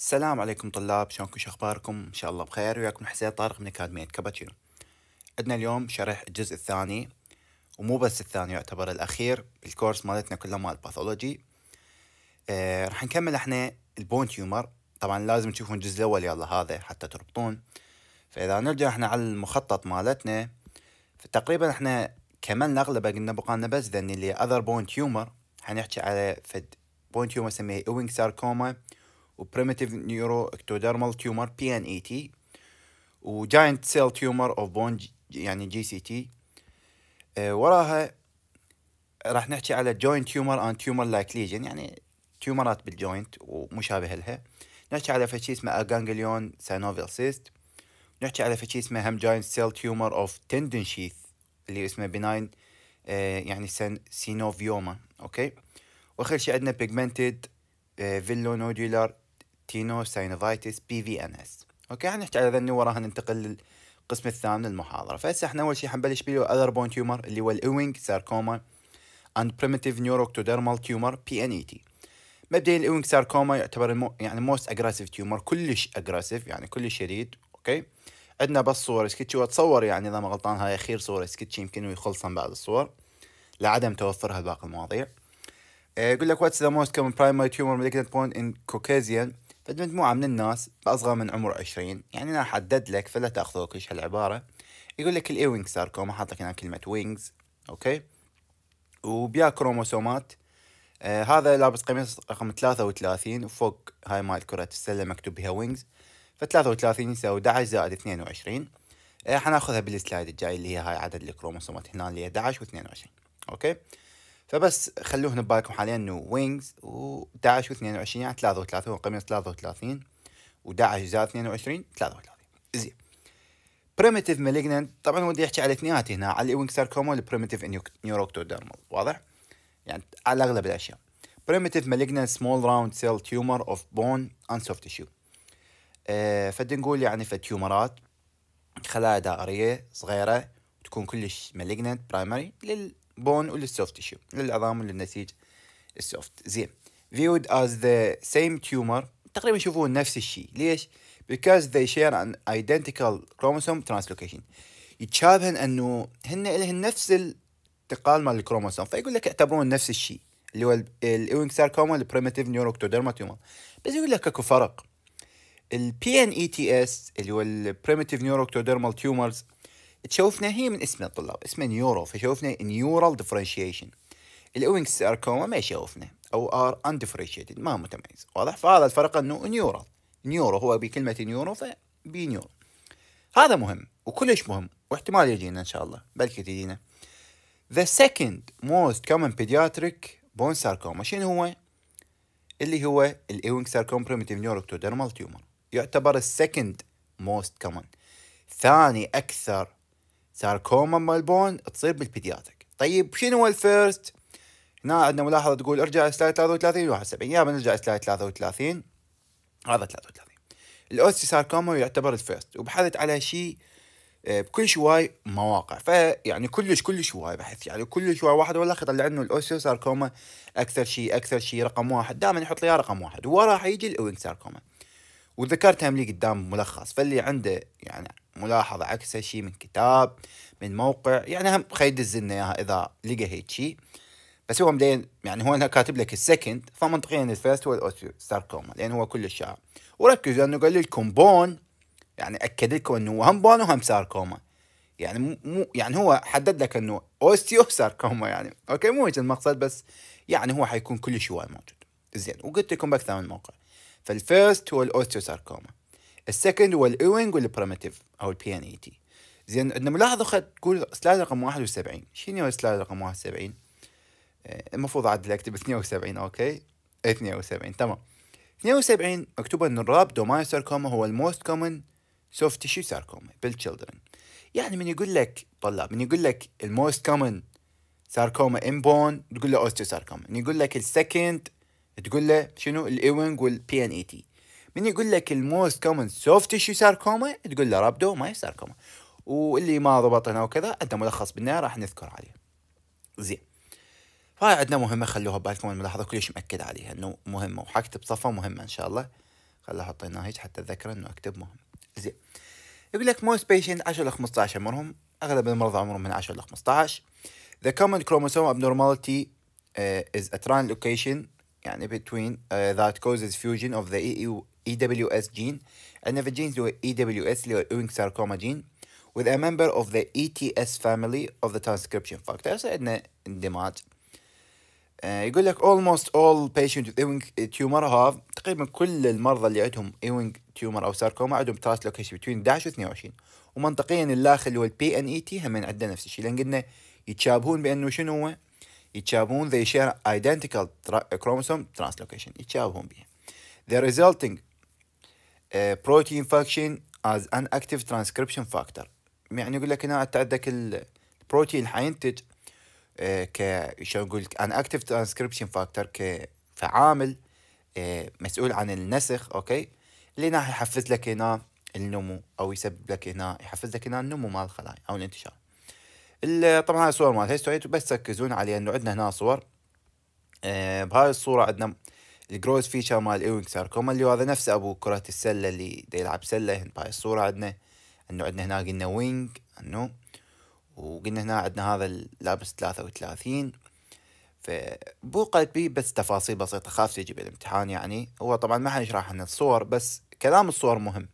السلام عليكم طلاب شلونكم شو اخباركم ان شاء الله بخير وياكم حسين طارق من اكاديميه كاباتشينو عندنا اليوم شرح الجزء الثاني ومو بس الثاني يعتبر الاخير بالكورس مالتنا كله مال باثولوجي آه راح نكمل احنا البون تيومر طبعا لازم تشوفون الجزء الاول يلا هذا حتى تربطون فاذا نرجع احنا على المخطط مالتنا فتقريبا احنا كملنا اغلبه قلنا بقالنا بس ذني اللي اذر بون تيومر حنحكي على فد بون تيومر نسميه اوينج ساركوما و نيورو اكتوديرمال تيومر بي ان اي تي وجاينت سيل تيومر اوف بون يعني جي سي تي وراها راح نحكي على جوينت تيومر اند تيومر لايك ليجن يعني تيومرات بالجوينت ومشابه لها نحكي على فشي اسمه اجانجليون synovial سيست نحكي على فشي اسمه هم جاينت سيل تيومر اوف تندن شيث اللي اسمه بناين آه، يعني سن سينوفيوما اوكي واخر شيء عندنا بيجمنتد فيلو نودولار تينوسينوفايتس بي في ان اس اوكي حنحكي على ذني وراها ننتقل للقسم الثامن المحاضرة فهسه احنا اول شيء حنبلش بيه اذر بون تيومر اللي هو الاوينج ساركوما اند بريمتيف نيوروكتوديرمال تيومر بي ان اي تي مبدئيا الاوينج ساركوما يعتبر المو يعني موست اجريسيف تيومر كلش اجريسيف يعني كلش شديد اوكي عندنا بس صور سكتشي واتصور يعني اذا ما غلطان هاي اخير صوره سكتشي يمكن ويخلصن بعض الصور لعدم توفرها باقي المواضيع إيه، يقول لك واتس ذا موست كومن برايمري تيومر مالجنت بوينت ان كوكازيان فد مجموعة من الناس أصغر من عمر عشرين يعني أنا حدد لك فلا تأخذوك كلش هالعبارة يقول لك الإيوينج ساركوما حاط لك هنا كلمة وينجز أوكي وبيا كروموسومات آه هذا لابس قميص رقم ثلاثة وثلاثين وفوق هاي مال كرة السلة مكتوب بها وينجز فثلاثة وثلاثين يساوي 11 زائد اثنين وعشرين آه، حناخذها بالسلايد الجاي اللي هي هاي عدد الكروموسومات هنا اللي هي 11 واثنين وعشرين اوكي فبس خلوهن ببالكم حاليا انه وينجز و11 و22 يعني 33 قميص 33 و11 زائد 22 33 زين بريمتيف مالجننت طبعا ودي احكي على اثنيناتي هنا على الايوينج ساركوما والبريمتيف نيوروكتوديرمال واضح؟ يعني على اغلب الاشياء primitive malignant small round cell tumor of bone and soft tissue فد آه، فدنقول يعني فتيومرات خلايا دائرية صغيرة تكون كلش malignant برايمري لل بون وللسوفت تيشيو للعظام وللنسيج السوفت زين viewed as the same tumor تقريبا يشوفون نفس الشيء ليش؟ because they share an identical chromosome translocation يتشابهن انه هن الهن نفس الانتقال مال الكروموسوم فيقول لك اعتبرون نفس الشيء اللي هو الاوينج ساركوما البريمتيف نيوروكتوديرما تيومر بس يقول لك اكو فرق البي ان اي تي اس اللي هو البريمتيف نيوروكتوديرمال تيومرز تشوفنا هي من اسم الطلاب اسمه نيورو فشوفنا نيورال ديفرنشيشن الاوينج ساركوما ما يشوفنا او ار اندفرنشيتد ما متميز واضح فهذا الفرق انه نيورال نيورو هو بكلمه نيورو فبي نيورو هذا مهم وكلش مهم واحتمال يجينا ان شاء الله بلكي تجينا The second most common pediatric bone sarcoma شنو هو؟ اللي هو الاوينج ساركوما بريمتيف نيوروكتوديرمال تيومر يعتبر السكند موست كومن ثاني اكثر ساركوما مال بون تصير بالبيدياتك طيب شنو الفيرست هنا عندنا ملاحظه تقول ارجع سلايد 33 71 يا بنرجع سلايد 33 هذا 33 الاوستي ساركوما يعتبر الفيرست وبحثت على شيء آه، بكل شوي مواقع فيعني كلش كلش هواي بحث يعني كلش هواي واحد ولا يطلع انه الاوسيو ساركوما اكثر شيء اكثر شيء رقم واحد دائما يحط لي رقم واحد وراح يجي الاوينج ساركوما وذكرت لي قدام ملخص فاللي عنده يعني ملاحظة عكس شيء من كتاب من موقع يعني هم خيد الزنة اياها اذا لقى هيك شي بس هو مدين يعني هو انا كاتب لك السكند فمنطقيا الفيرست هو الاوستيوساركوما لان هو كل الشعر وركزوا انه قال لكم بون يعني اكد لكم انه هم بون وهم ساركوما يعني مو يعني هو حدد لك انه اوستيو ساركوما يعني اوكي مو المقصد بس يعني هو حيكون كل شيء موجود زين وقلت لكم باكثر من موقع فالفيرست هو الاوستيوساركوما السكند هو الاوينج والبريمتيف او البي ان اي تي زين عندنا ملاحظه خد تقول سلايد رقم 71 شنو هو سلايد رقم 71 آه، المفروض اعدل اكتب 72 اوكي 72 تمام 72 مكتوبه ان الراب دوماي ساركوما هو الموست كومن سوفت تيشو ساركوما بالتشيلدرن يعني من يقول لك طلاب من يقول لك الموست كومن ساركوما ان بون تقول له اوستيو ساركوما من يقول لك السكند تقول له شنو الايوينج والبي ان اي تي من يقول لك الموست كومن سوفت تيشو ساركوما تقول له رابدو ما ساركوما واللي ما ضبطنا وكذا عندنا ملخص بالنهايه راح نذكر عليه زين فهاي عندنا مهمه خلوها ببالكم الملاحظه كلش مأكد عليها انه مهمه وحكتب بصفه مهمه ان شاء الله خلها حطيناها هيك حتى اتذكر انه اكتب مهم زين يقول لك موست بيشنت 10 ل 15 عمرهم اغلب المرضى عمرهم من 10 ل 15 The common chromosome abnormality uh, is a translocation يعني between uh, that causes fusion of the EU, EWS gene and a gene to EWS اللي هو Ewing sarcoma gene with a member of the ETS family of the transcription factor هسه عندنا اندماج يقول لك almost all patients with Ewing tumor have تقريبا كل المرضى اللي عندهم Ewing tumor أو sarcoma عندهم translocation between 11 و 22 ومنطقيا اللاخ اللي هو ال PNET هم عندنا نفس الشيء لأن قلنا يتشابهون بأنه شنو هو يتشابهون they share identical uh, chromosome translocation يتشابهون بها the resulting uh, protein function as an active transcription factor يعني يقول لك هنا انت عندك البروتين حينتج ك شلون نقول ان active transcription factor كعامل uh, مسؤول عن النسخ اوكي اللي راح يحفز لك هنا النمو او يسبب لك هنا يحفز لك هنا النمو مال الخلايا او الانتشار طبعا هاي الصور مال مالت هيستوريت بس تركزون على انه عندنا هنا صور آه بهاي الصوره عندنا الجروز فيشر مال ايوينج ساركوما اللي هو هذا نفسه ابو كره السله اللي دا يلعب سله بهاي الصوره عندنا انه عندنا هنا قلنا وينج انه وقلنا هنا عندنا هذا لابس وثلاثين فبوقت بيه بس تفاصيل بسيطة خاف تجي بالامتحان يعني هو طبعا ما حنشرح عن الصور بس كلام الصور مهم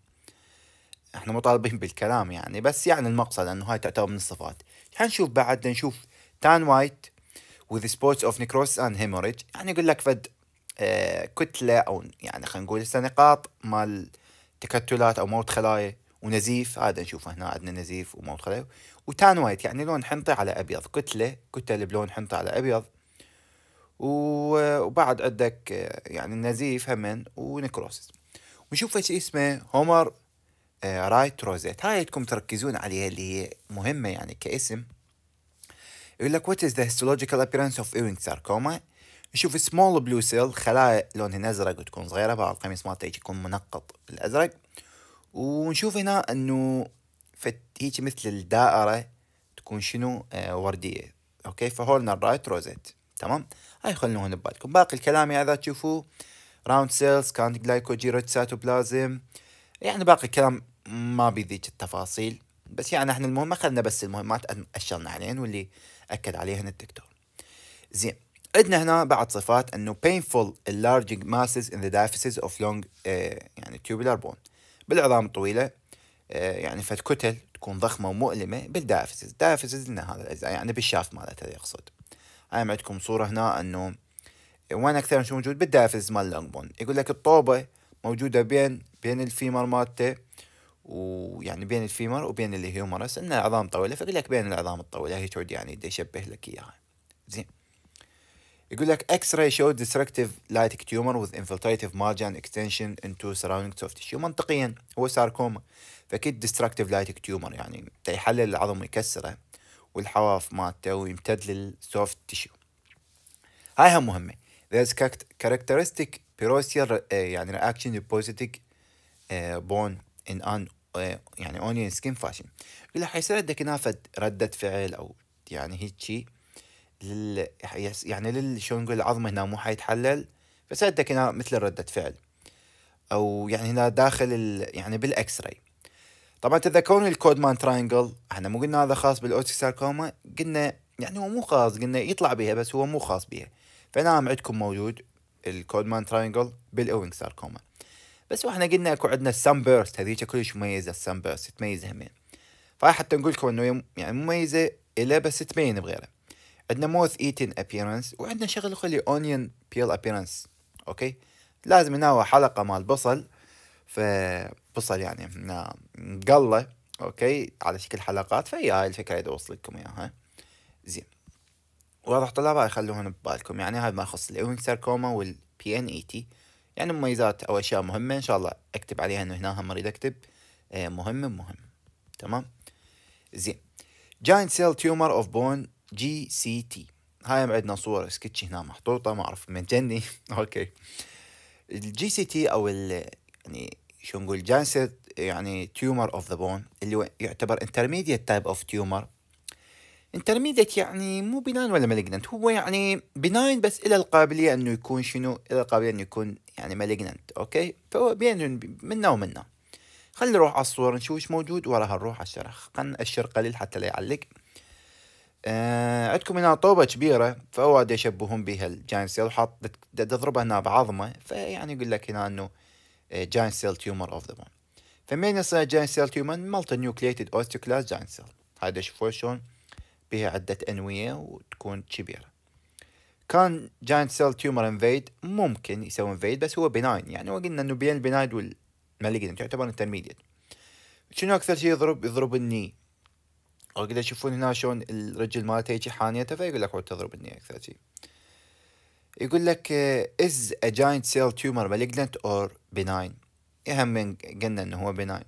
احنا مطالبين بالكلام يعني بس يعني المقصد انه هاي تعتبر من الصفات حنشوف بعد نشوف تان وايت وذ سبوتس اوف نيكروس اند هيموريج يعني يقول لك فد آه كتلة أو يعني خلينا نقول هسه نقاط مال تكتلات أو موت خلايا ونزيف هذا نشوفه هنا عندنا نزيف وموت خلايا وتان وايت يعني لون حنطي على أبيض كتلة كتلة بلون حنطي على أبيض وبعد عندك آه، يعني النزيف همن ونكروسس ونشوف ايش اسمه هومر آه، رايت روزيت هاي تكون تركزون عليها اللي هي مهمة يعني كاسم يقول لك what is the histological appearance of Ewing sarcoma نشوف small blue cell خلايا لونها ازرق وتكون صغيرة بعض القميص مالته يكون منقط الازرق ونشوف هنا انه فت هيك مثل الدائرة تكون شنو آه وردية اوكي فهولنا الرايت روزيت تمام هاي خلوهن ببالكم باقي الكلام هذا تشوفوه راوند سيلز كانت جلايكوجيروت ساتوبلازم يعني باقي الكلام ما بيذيك التفاصيل بس يعني احنا المهم اخذنا بس المهمات اشرنا عليهن واللي اكد عليهن الدكتور زين عندنا هنا بعد صفات انه painful enlarging masses in the diaphysis of long uh, آه، يعني tubular bone بالعظام الطويله آه، يعني فد كتل تكون ضخمه ومؤلمه بالدايفيسز دايفيسز ان هذا الاجزاء يعني بالشاف مالته يقصد هاي عندكم صوره هنا انه وين اكثر شيء موجود بالدايفيسز مال لونج بون يقول لك الطوبه موجوده بين بين الفيمر مالته ويعني بين الفيمر وبين اللي هي مرس ان العظام طويله فيقول لك بين العظام الطويله هي تعود يعني دي يشبه لك اياها زين يقول لك اكس راي شو ديستركتيف لايتك تيومر وذ انفلتريتيف مارجن اكستنشن انتو سراوندينج سوفت تيشيو منطقيا هو ساركوما فاكيد ديستركتيف لايتك تيومر يعني يحلل العظم ويكسره والحواف مالته ويمتد للسوفت تيشيو هاي هم مهمه there's characteristic peroseal يعني reaction depositing آه، bone ان ان uh, يعني onion سكين فاشن اللي حيصير عندك هنا ردة فعل او يعني هيجي شيء يعني شلون نقول العظم هنا مو حيتحلل بس عندك هنا مثل ردة فعل او يعني هنا داخل ال... يعني بالاكس راي طبعا تذكرون الكود مان تراينجل احنا مو قلنا هذا خاص بالاوتيك ساركوما قلنا يعني هو مو خاص قلنا يطلع بها بس هو مو خاص بها فنعم عندكم موجود الكود مان تراينجل بالاوينج ساركوما بس واحنا قلنا اكو عندنا السن بيرست هذيك كلش مميزه السن بيرست تميز همين فهاي حتى نقول لكم انه يعني مميزه الا بس تبين بغيره عندنا موث ايتن ابييرنس وعندنا شغل خلي اونيون بيل ابييرنس اوكي لازم نناوى حلقه مال بصل فبصل يعني نقله اوكي على شكل حلقات فهي هاي الفكره اللي اوصل لكم اياها زين واضح طلاب هاي خلوهم ببالكم يعني هاي ما يخص الاوين ساركوما والبي ان اي تي يعني مميزات أو أشياء مهمة إن شاء الله أكتب عليها إنه هنا هم أريد أكتب آه، مهم مهم تمام زين جاينت سيل تيومر أوف بون جي سي تي هاي عندنا صورة سكتش هنا محطوطة ما أعرف من جني أوكي الجي سي تي أو ال يعني شو نقول جاينت سيل يعني تيومر أوف ذا بون اللي يعتبر انترميديت تايب أوف تيومر انترميديت يعني مو بناين ولا مالجنت هو يعني بناين بس إلى القابلية أنه يكون شنو إلى القابلية أنه يكون يعني مالجننت اوكي فهو بين منا ومنا خلينا نروح على الصور نشوف ايش موجود وراها نروح على الشرخ خلينا نأشر قليل حتى لا يعلق آه، عندكم هنا طوبة كبيرة فهو يشبهون بها الجاين سيل وحاط تضربها هنا بعظمة فيعني يقول لك هنا انه آه، جاين سيل تيومر اوف ذا بون فمين يصير جاين سيل تيومر مالتي نيوكليتد اوستيوكلاس جاين سيل هذا شوفوا شلون بها عدة أنوية وتكون كبيرة كان جاينت سيل تيومر انفيد ممكن يسوي انفيد بس هو بناين يعني وقلنا انه بين البناين والمالجن تعتبر انترميديت شنو اكثر شيء يضرب يضرب الني وقد تشوفون هنا شلون الرجل مالته هيجي حانيته فيقول لك عود تضرب الني اكثر شيء يقول لك از ا جاينت سيل تيومر مالجنت اور بناين اهم من قلنا انه هو بناين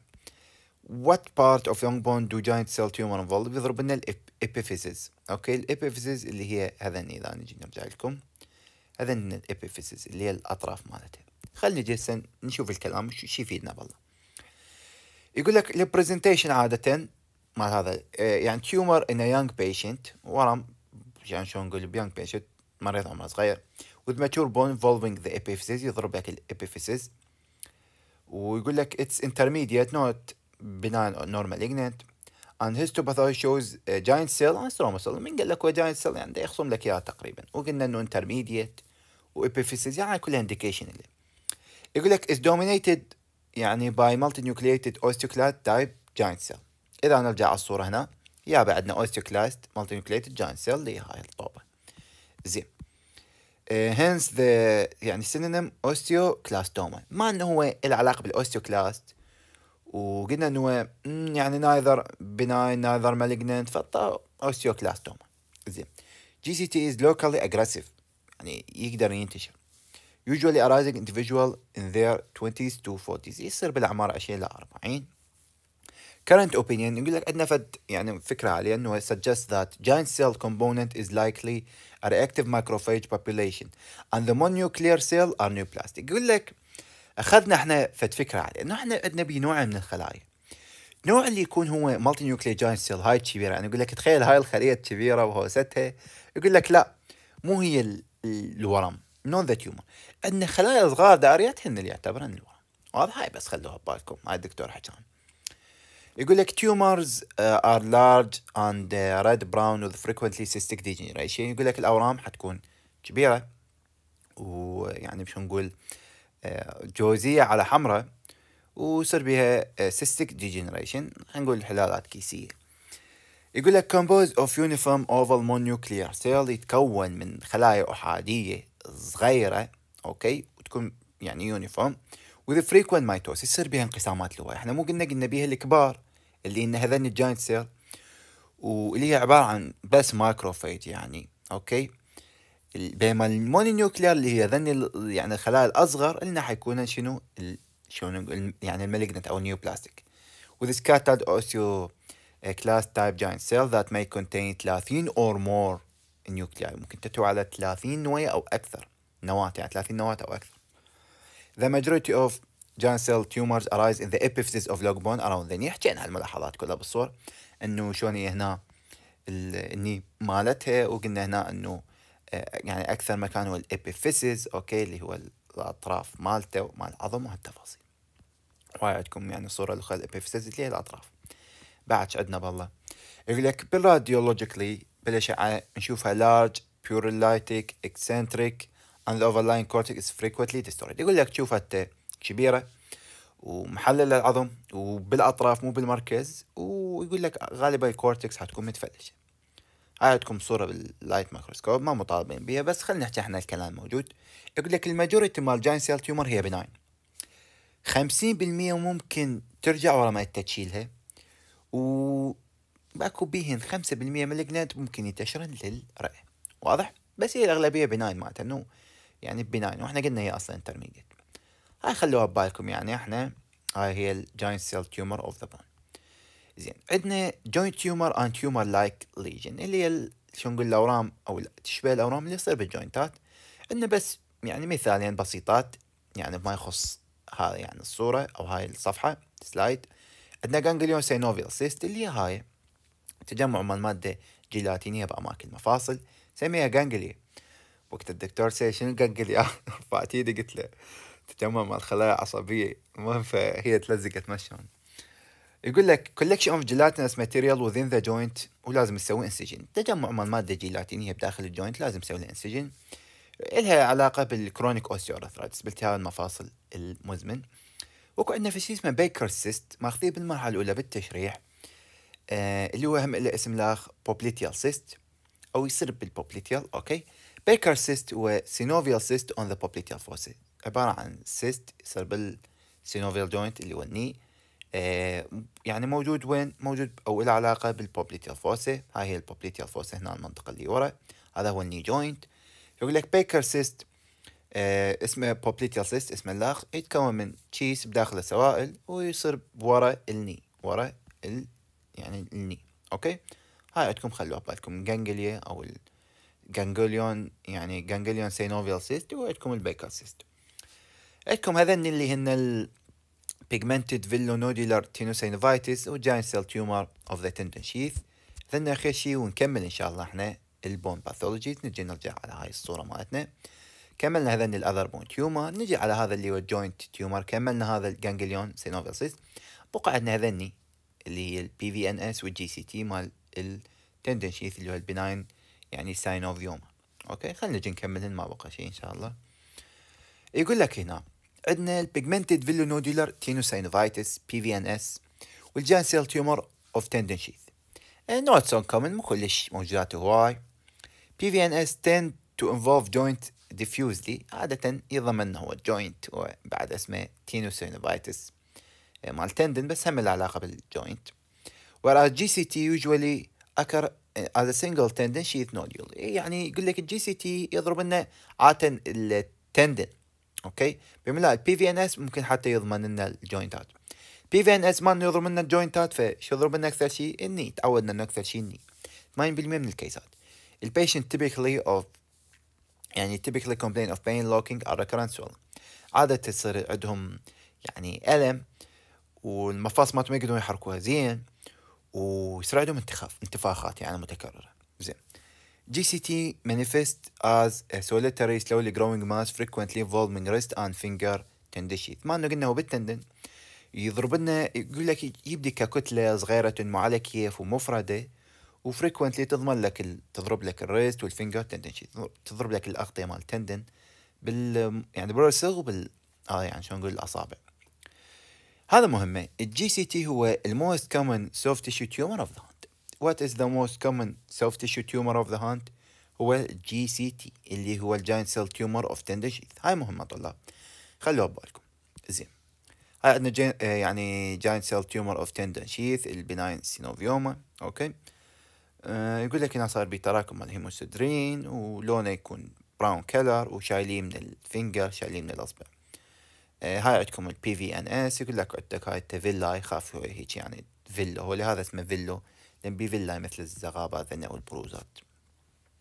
what part of young bone do giant cell tumor involve بيضرب لنا الابيفيسز اوكي الابيفيسز اللي هي هذا اذا نجي نرجع لكم هذا الابيفيسز اللي هي الاطراف مالتها خلينا نجي هسه نشوف الكلام شو يفيدنا بالله يقول لك البرزنتيشن عاده مال هذا آه، يعني تيومر ان يانج بيشنت ورم يعني شلون نقول بيانج بيشنت مريض عمره صغير وذ mature bone involving the epiphysis يضرب لك الابيفيسز ويقول لك اتس intermediate not benign or normal malignant and histopathology shows a giant cell and stromal cell من قال لك هو giant cell يعني يخصم لك اياها تقريبا وقلنا انه intermediate و epiphysis يعني كلها indication اللي يقول لك is dominated يعني by multinucleated osteoclast type giant cell اذا نرجع على الصوره هنا يا بعدنا osteoclast multinucleated giant cell اللي هاي الطوبه زين hence ذا يعني synonym osteoclastoma ما انه هو له علاقه وقلنا انه يعني نايذر بناين نايذر مالجننت فطا اوستيوكلاستوما زين جي سي تي از لوكالي اجريسيف يعني يقدر ينتشر usually arising individual in their 20s to 40s يصير بالاعمار 20 ل 40 current opinion يقول لك عندنا فد يعني فكره عليه انه suggests that giant cell component is likely a reactive macrophage population and the mononuclear cell are neoplastic يقول لك اخذنا احنا فد فكره عليه انه احنا عندنا بي نوع من الخلايا نوع اللي يكون هو مالتي نيوكلي جاينت سيل هاي الكبيره يعني يقول لك تخيل هاي الخليه الكبيره وهوستها يقول لك لا مو هي الورم نون ذا تيومر عندنا خلايا صغار هن اللي يعتبرن الورم واضح هاي بس خلوها ببالكم هاي الدكتور حكان يقول لك تيومرز ار لارج اند ريد براون وذ فريكونتلي سيستيك frequently يقول لك الأورام حتكون كبيرة ويعني شو نقول جوزية على حمراء وصير بها سيستيك ديجنريشن نقول انحلالات كيسية يقول لك كومبوز of uniform oval mononuclear cell يتكون من خلايا أحادية صغيرة أوكي وتكون يعني يونيفورم وذ فريكوينت مايتوسيس يصير بها انقسامات لواء احنا مو قلنا قلنا بيها الكبار اللي ان هذن الجاينت سيل واللي هي عبارة عن بس مايكروفيت يعني اوكي بينما المونينيوكلير اللي هي ذني يعني الخلايا الاصغر لنا حيكون شنو شلون نقول يعني المالجنت او بلاستيك وذ سكاتد اوسيو كلاس تايب جاينت سيل ذات ماي كونتين 30 اور مور nuclei ممكن تتو على 30 نوية أو أكثر نواة يعني 30 نواة أو أكثر The majority of giant cell tumors arise in the epiphysis of log bone around the knee حكينا هالملاحظات كلها بالصور انه شلون هنا الني مالتها وقلنا هنا انه آه، يعني اكثر مكان هو الابيفيسز اوكي اللي هو الاطراف مالته ومال العظم وهالتفاصيل هاي عندكم يعني صوره الاخرى الابيفيسز اللي هي الاطراف بعد عندنا بالله يقول لك بالراديولوجيكلي بلش نشوفها لارج بيورلايتيك اكسنتريك and the overlying cortex is frequently distorted يقول لك تشوفها انت كبيره ومحلل العظم وبالاطراف مو بالمركز ويقول لك غالبا الكورتكس حتكون متفلشه عادكم صورة باللايت مايكروسكوب ما مطالبين بها بس خلينا نحكي احنا الكلام موجود يقول لك الماجوريتي مال جاين سيل تيومر هي بناين 50% ممكن ترجع ورا ما تشيلها و باكو بيهن 5% من الجنات ممكن ينتشرن للرئة واضح بس هي الاغلبية بناين مالته انه يعني بناين واحنا قلنا هي اصلا انترميديت هاي خلوها ببالكم يعني احنا هاي هي الجاين سيل تيومر اوف ذا بون زين عندنا جوينت تيومر اند تيومر لايك ليجن اللي هي شو نقول الاورام او تشبه الاورام اللي تصير بالجوينتات عندنا بس يعني مثالين بسيطات يعني ما يخص هاي يعني الصوره او هاي الصفحه سلايد عندنا جانجليون سينوفيل سيست اللي هي هاي تجمع من ماده جيلاتينيه باماكن المفاصل سميها جانجليا وقت الدكتور سي شنو جانجليا رفعت ايدي قلت له تجمع مال خلايا عصبيه المهم فهي تلزقت مشون يقول لك collection of gelatinous material within the joint ولازم تسوي انسجن تجمع من ماده جيلاتينيه بداخل الجوينت لازم تسوي له انسجن الها علاقه بالكرونيك اوستيوارثرايتس بالتهاب المفاصل المزمن وكو عندنا في شيء اسمه بيكر سيست ماخذيه بالمرحله الاولى بالتشريح آه اللي هو هم له اسم لاخ بوبليتيال سيست او يصير بالبوبليتيال اوكي بيكر سيست هو سينوفيال سيست اون ذا بوبليتيال فوسي عباره عن سيست يصير بالسينوفيال جوينت اللي هو النيه يعني موجود وين موجود او له علاقه بالبوبليتيال فوسا هاي هي البوبليتيال فوسا هنا المنطقه اللي ورا هذا هو الني جوينت يقول لك بيكر سيست آه اسمه بوبليتيال سيست اسمه الاخ يتكون من تشيس بداخله سوائل ويصير ورا الني ورا ال يعني الني اوكي هاي عندكم خلوها بالكم جانجليا او الجانجليون يعني جانجليون سينوفيال سيست وعندكم البيكر سيست عندكم هذني اللي هن pigmented villonodular tenosynovitis و giant cell tumor of the tendon sheath ذن اخر شيء ونكمل ان شاء الله احنا البون باثولوجي نجي نرجع على هاي الصوره مالتنا كملنا هذا الاذر بون تيومر نجي على هذا اللي هو الجوينت تيومر كملنا هذا الجانجليون سينوفيسيس بقى عندنا هذني اللي هي البي في ان اس والجي سي تي مال التندن شيث اللي هو البناين يعني ساينوفيوما اوكي خلينا نجي نكمل ما بقى شيء ان شاء الله يقول لك هنا عندنا البيجمنتد فيلو نودولر تينوسينوفايتس بي في ان اس والجانسيل تيومر اوف تندن شيث نوت اون كومن مو كلش موجودات هواي بي في ان اس تند تو انفولف جوينت ديفيوزلي عادة يضمن هو الجوينت وبعد اسمه تينوسينوفايتس آه، مال تندن بس هم العلاقة بالجوينت وراء جي سي تي يوجوالي اكر a سنجل تندن sheath nodule يعني يقول لك الجي سي تي يضرب لنا عادة التندن اوكي بيعمل البي في ان اس ممكن حتى يضمن لنا الجوينتات بي في ان اس ما يضمن لنا الجوينتات فشو يضرب لنا اكثر شيء الني تعودنا انه اكثر شيء الني 80% من الكيسات البيشنت typically of يعني typically complain of pain locking ار recurrent عادة تصير عندهم يعني ألم والمفاصل ما يقدرون يحركوها زين ويصير عندهم انتخاف انتفاخات يعني متكررة زين GCT manifests as a solitary slowly growing mass frequently involving wrist and finger tendinous ما انه قلنا هو بالتندن يضرب لنا يقول لك يبدي ككتله صغيره على كيف ومفرده وفريكونتلي تضمن لك ال... تضرب لك الريست والفينجر تندن تندنشي تضرب لك الاغطيه مال تندن بال يعني بالرسغ وبال آه يعني شلون نقول الاصابع هذا مهمه الجي سي تي هو الموست كومن سوفت تيشو تيومر اوف ذا what is the most common soft tissue tumor of the hand هو جي سي تي اللي هو الجاينت سيل تيومر اوف تندش هاي مهمه طلاب خلوها ببالكم زين هاي عندنا جين آه، يعني جاينت سيل تيومر اوف تندن شيث البناين سينوفيوما اوكي أه يقول لك هنا صار مال الهيموسيدرين ولونه يكون براون كلر وشايليه من الفينجر شايليه من الاصبع أه هاي عندكم البي في ان اس يقول لك عندك هاي التفيلا يخاف هيك يعني فيلو هو لهذا اسمه فيلو بي فيلا مثل الزغابة ذن أو البروزات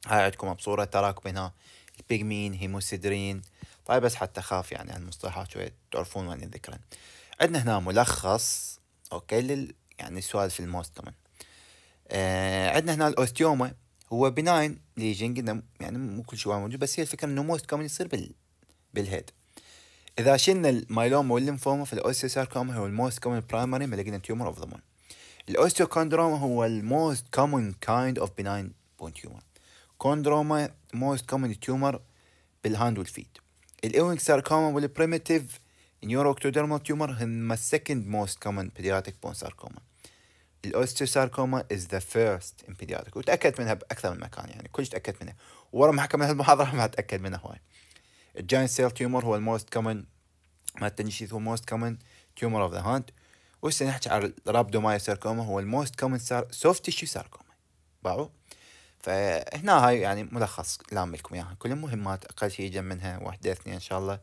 هاي عندكم بصورة تراكم هنا البيجمين هيموسيدرين طيب بس حتى خاف يعني هالمصطلحات المصطلحات شوية تعرفون وين ذكرن عندنا هنا ملخص أوكي لل يعني السوالف الموست كومن آه عندنا هنا الأوستيوما هو بناين ليجنج يعني مو كل شيء موجود بس هي الفكرة إنه موست كومن يصير بال بالهيد إذا شلنا المايلوما والليمفوما في الأوستيوساركوما هو الموست كومن برايمري مالجنا تيومر أوف ذا مون الاوستيوكوندروما هو الموست كومن كايند اوف بناين بون تيومر كوندروما موست كومن تيومر بالهاند والفيت الايوينج ساركوما والبريمتيف نيوروكتوديرمال تيومر هم السكند موست كومن بيدياتيك بون ساركوما الاوستيو ساركوما از ذا فيرست ان بيدياتيك وتاكدت منها باكثر من مكان يعني كلش تاكدت منها ورا ما حكمنا من هالمحاضره ما اتاكد منها هواي الجاينت سيل تيومر هو الموست كومن ما تنشيث هو موست كومن تيومر اوف ذا هاند وهسه نحكي على الرابدومايو ساركوما هو الموست كومن سوفت تيشو ساركوما باعوا فهنا هاي يعني ملخص لام لكم اياها كل المهمات اقل شيء يجي منها واحده اثنين ان شاء الله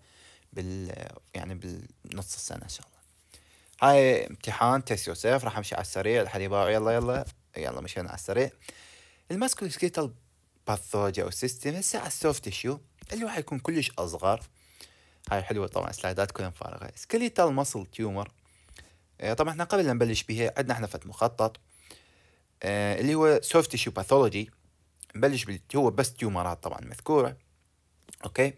بال يعني بالنص السنه ان شاء الله هاي امتحان تيست يوسف راح امشي على السريع الحليب يلا يلا يلا مشينا على السريع الماسكولوسكيتال باثولوجي او سيستم هسه على السوفت تيشو اللي راح يكون كلش اصغر هاي حلوه طبعا سلايدات كلها فارغه سكليتال ماسل تيومر آه، طبعا احنا قبل لا نبلش بها عندنا احنا فت مخطط آه، اللي هو سوفت تيشو باثولوجي نبلش هو بس تيومرات طبعا مذكوره اوكي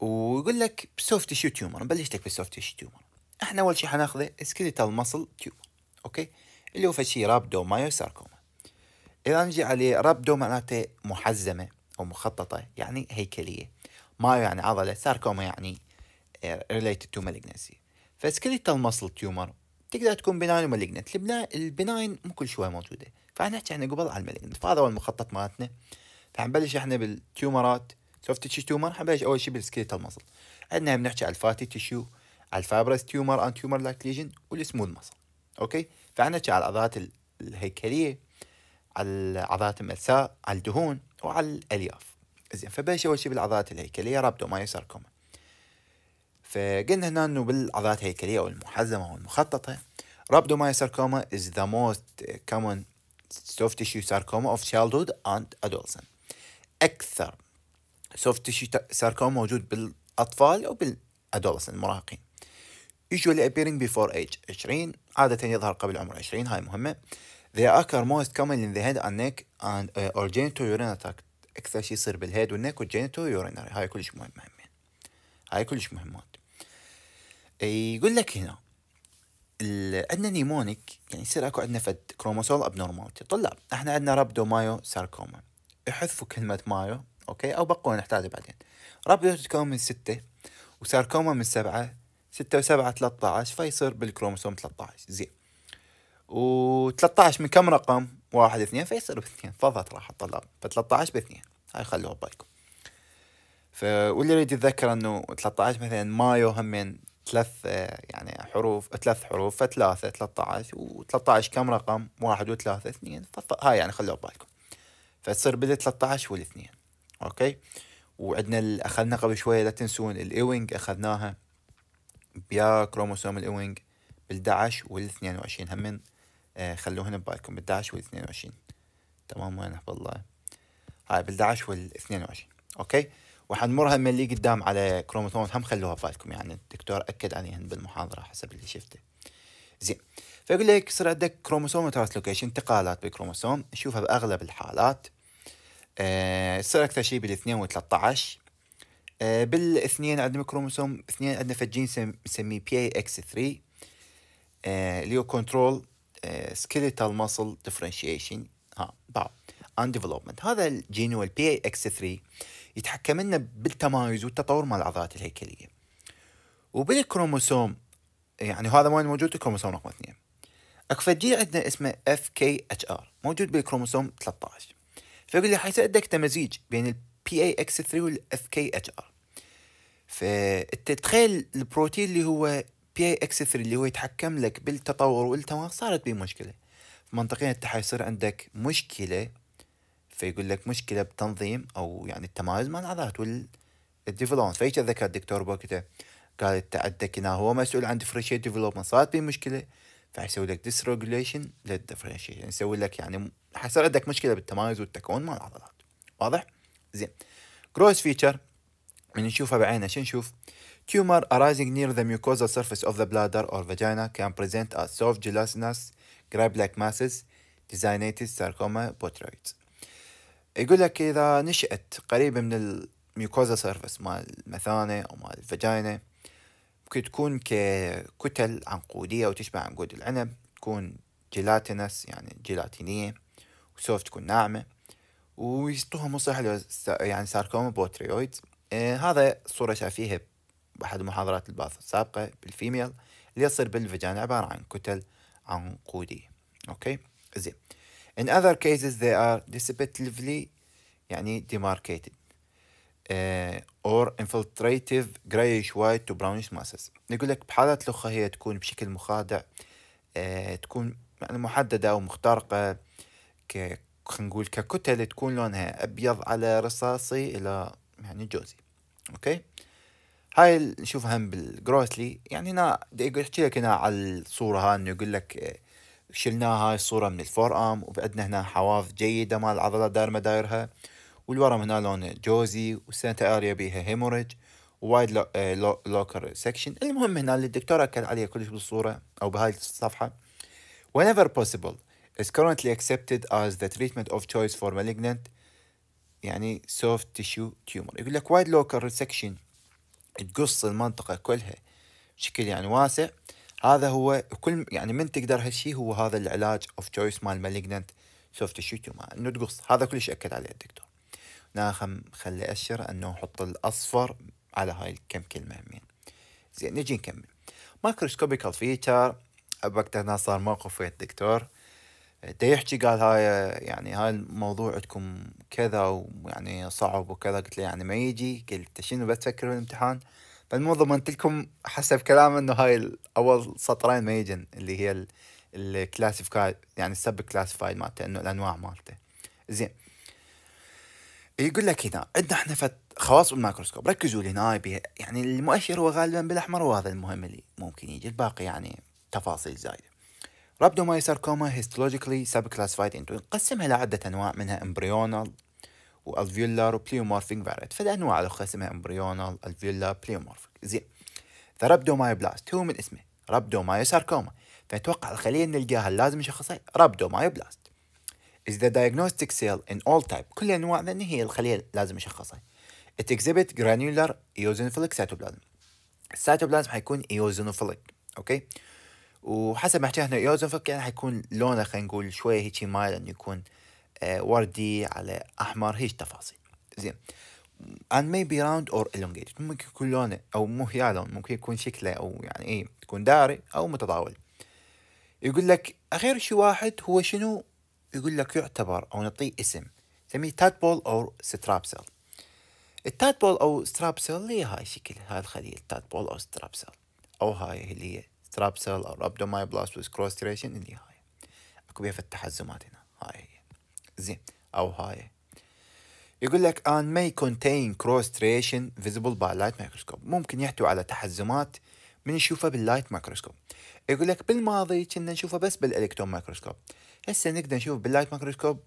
ويقول لك سوفت تيشو تيومر نبلش لك بالسوفت تيشو تيومر احنا اول شيء حناخذه سكيليتال ماسل تيومر اوكي اللي هو فشي ساركوما اذا نجي عليه رابدو معناته محزمه او مخططه يعني هيكليه مايو يعني عضله ساركوما يعني ريليتد تو مالجنسي فسكيليتال ماسل تيومر تقدر تكون بناين ومالجنت البناين مو كل شوية موجودة فاحنا نحكي يعني احنا قبل على المالجنت فهذا هو المخطط مالتنا فحنبلش احنا بالتيومرات سوفت تشي تيومر حنبلش اول شيء بالسكيتال مسل عندنا بنحكي على الفاتي تشيو على الفابرس تيومر ان تيومر لايك ليجن والسمول مسل اوكي فاحنا على الاضات الهيكلية على عضلات الملساء على الدهون وعلى الالياف زين فبلش اول شيء بالعضلات الهيكلية رابدومايوساركوما فقلنا هنا انه بالعضلات الهيكليه او المحزمه او المخططه rhabdomyosarcoma is the most common soft tissue sarcoma of childhood and adolescent اكثر soft tissue sarcoma موجود بالاطفال او بالادولسن المراهقين usually appearing before age 20 عادة يظهر قبل عمر 20 هاي مهمة they occur most commonly in the head and neck and uh, or genitourinary tract اكثر شيء يصير بالهيد والنك والجينيتو يورينري هاي كلش مهمة هاي كلش مهمات يقول لك هنا عندنا نيمونيك يعني يصير اكو عندنا فد كروموسوم ابنورمالتي طلع احنا عندنا رابدو مايو ساركوما يحذفوا كلمه مايو اوكي او بقوا نحتاجها بعدين رابدو تتكون من سته وساركوما من سبعه ستة وسبعة عشر فيصير بالكروموسوم عشر زين و عشر من كم رقم؟ واحد اثنين فيصير باثنين فضت راح الطلاب ف عشر باثنين هاي خلوها ببالكم ف واللي يريد يتذكر انه 13 مثلا مايو همين ثلاث يعني حروف ثلاث حروف فثلاثة 13 و13 كم رقم؟ واحد وثلاثة اثنين هاي يعني خلوها ببالكم فتصير بدل 13 والاثنين اوكي وعندنا اخذنا قبل شوية لا تنسون الايوينج اخذناها بيا كروموسوم الايوينج بال11 وال22 همين آه، خلوهن ببالكم بال11 وال22 تمام وين احفظ الله هاي بال11 وال22 اوكي وحنمرها اللي قدام على كروموسوم هم خلوها بالكم يعني الدكتور اكد عليهن بالمحاضره حسب اللي شفته زين فيقول لك يصير عندك كروموسوم ترانسلوكيشن انتقالات بالكروموسوم نشوفها باغلب الحالات تصير آه، اكثر شيء بالاثنين و13 آه، بالاثنين عندنا كروموسوم اثنين عندنا فجين نسميه بي اي اكس 3 اللي هو كنترول سكيليتال ماسل ديفرنشيشن ها باو ان ديفلوبمنت هذا الجين هو البي اي اكس 3 يتحكم لنا بالتمايز والتطور مال العضلات الهيكليه وبالكروموسوم يعني هذا وين موجود الكروموسوم رقم اثنين اكو فد عندنا اسمه اف كي اتش ار موجود بالكروموسوم 13 فيقول لي حيصير عندك تمزيج بين البي اي اكس 3 والاف كي اتش ار فانت تخيل البروتين اللي هو بي اي اكس 3 اللي هو يتحكم لك بالتطور والتمايز صارت به مشكله منطقيا انت حيصير عندك مشكله فيقول لك مشكله بتنظيم او يعني التمايز مع العادات والديفلوبمنت فايش ذكر الدكتور بوقته قال انت عندك هنا هو مسؤول عن ديفرنشيت ديفلوبمنت صارت بيه مشكله فحيسوي لك ديس ريجوليشن للديفرنشيشن يعني يسوي لك يعني حيصير عندك مشكله بالتمايز والتكون مع العضلات واضح؟ زين كروس فيتشر من نشوفها بعينها شو نشوف؟ Tumor arising near the mucosal surface of the bladder or vagina can present as soft gelatinous grape-like masses designated sarcoma botryoids يقول لك إذا نشأت قريبة من الميوكوزا سيرفس مال المثانة أو مال الفجاينة ممكن تكون ككتل عنقودية وتشبه عنقود العنب تكون جيلاتينس يعني جيلاتينية وسوف تكون ناعمة ويسطوها مصطلح يعني ساركوما بوتريويد آه هذا صورة شافيها بأحد محاضرات الباث السابقة بالفيميل اللي يصير بالفجان عبارة عن كتل عنقودية أوكي زين In other cases, they are deceptively يعني demarcated uh, or infiltrative grayish white to brownish masses. يقول لك بحالة الأخرى هي تكون بشكل مخادع uh, تكون يعني محددة أو مخترقة نقول ككتل تكون لونها أبيض على رصاصي إلى يعني جوزي. أوكي؟ هاي نشوفها بالجروسلي يعني هنا يقول يحكي لك هنا على الصورة هاي إنه يقول لك آه، شلنا هاي الصورة من الفور ارم وبعدنا هنا حواف جيدة مال العضلة دار مدايرها والورم هنا لونه جوزي والسنتا اريا بيها هيموريج وايد لوكر سكشن المهم هنا اللي الدكتور اكد عليه كلش بالصورة او بهاي الصفحة whenever possible is currently accepted as the treatment of choice for malignant يعني soft tissue tumor يقول لك وايد لوكر سكشن تقص المنطقة كلها بشكل يعني واسع هذا هو كل يعني من تقدر هالشيء هو هذا العلاج اوف تشويس مال مالجننت سوفت تشو تيومر انه تقص هذا كلش اكد عليه الدكتور ناخم خلي اشر انه حط الاصفر على هاي الكم كلمه همين زين نجي نكمل مايكروسكوبيكال فيتشر وقتها هنا صار موقف ويا الدكتور دا يحكي قال هاي يعني هاي الموضوع عندكم كذا ويعني صعب وكذا قلت له يعني ما يجي قلت شنو بتفكر بالامتحان فالمو ضمنت لكم حسب كلامه انه هاي اول سطرين ما يجن اللي هي الكلاسيفايد يعني السب كلاسيفايد مالته انه الانواع مالته زين يقول لك هنا عندنا احنا فت خواص بالمايكروسكوب ركزوا لي هنا يعني المؤشر هو غالبا بالاحمر وهذا المهم اللي ممكن يجي الباقي يعني تفاصيل زايده رابدو مايسر كوما هيستولوجيكلي سب كلاسيفايد انتو نقسمها لعده انواع منها امبريونال والفيولار وبليومورفيك فاريت فده انواع الاخرى اسمها امبريونال الفيولار بليومورفيك زين ذا رابدومايوبلاست هو من اسمه رابدومايوساركوما فنتوقع الخليه اللي نلقاها لازم نشخصها رابدومايوبلاست is the diagnostic cell in all type كل انواع لان هي الخليه لازم نشخصها it exhibit granular eosinophilic cytoplasm السيتوبلازم حيكون ايوزينوفيليك اوكي وحسب ما احكي هنا ايوزينوفيليك يعني حيكون لونه خلينا نقول شويه هيك مايل انه يكون آه، وردي على احمر هيج تفاصيل زين and maybe round or elongated ممكن يكون لونه او مو هي لون ممكن يكون شكله او يعني ايه تكون دائري او متطاول يقول لك اخر شيء واحد هو شنو يقول لك يعتبر او نعطيه اسم نسميه تادبول او سترابسل التادبول او سترابسل هي هاي شكل هاي الخليه التادبول او سترابسل او هاي اللي هي سترابسل او ابدومايبلاست تريشن اللي هاي اكو بيها فتح التحزمات هنا هاي زين او هاي يقول لك ان ماي كونتين كروس تريشن فيزبل باي لايت مايكروسكوب ممكن يحتوي على تحزمات من نشوفها باللايت مايكروسكوب يقول لك بالماضي كنا نشوفها بس بالالكترون مايكروسكوب هسه نقدر نشوف باللايت مايكروسكوب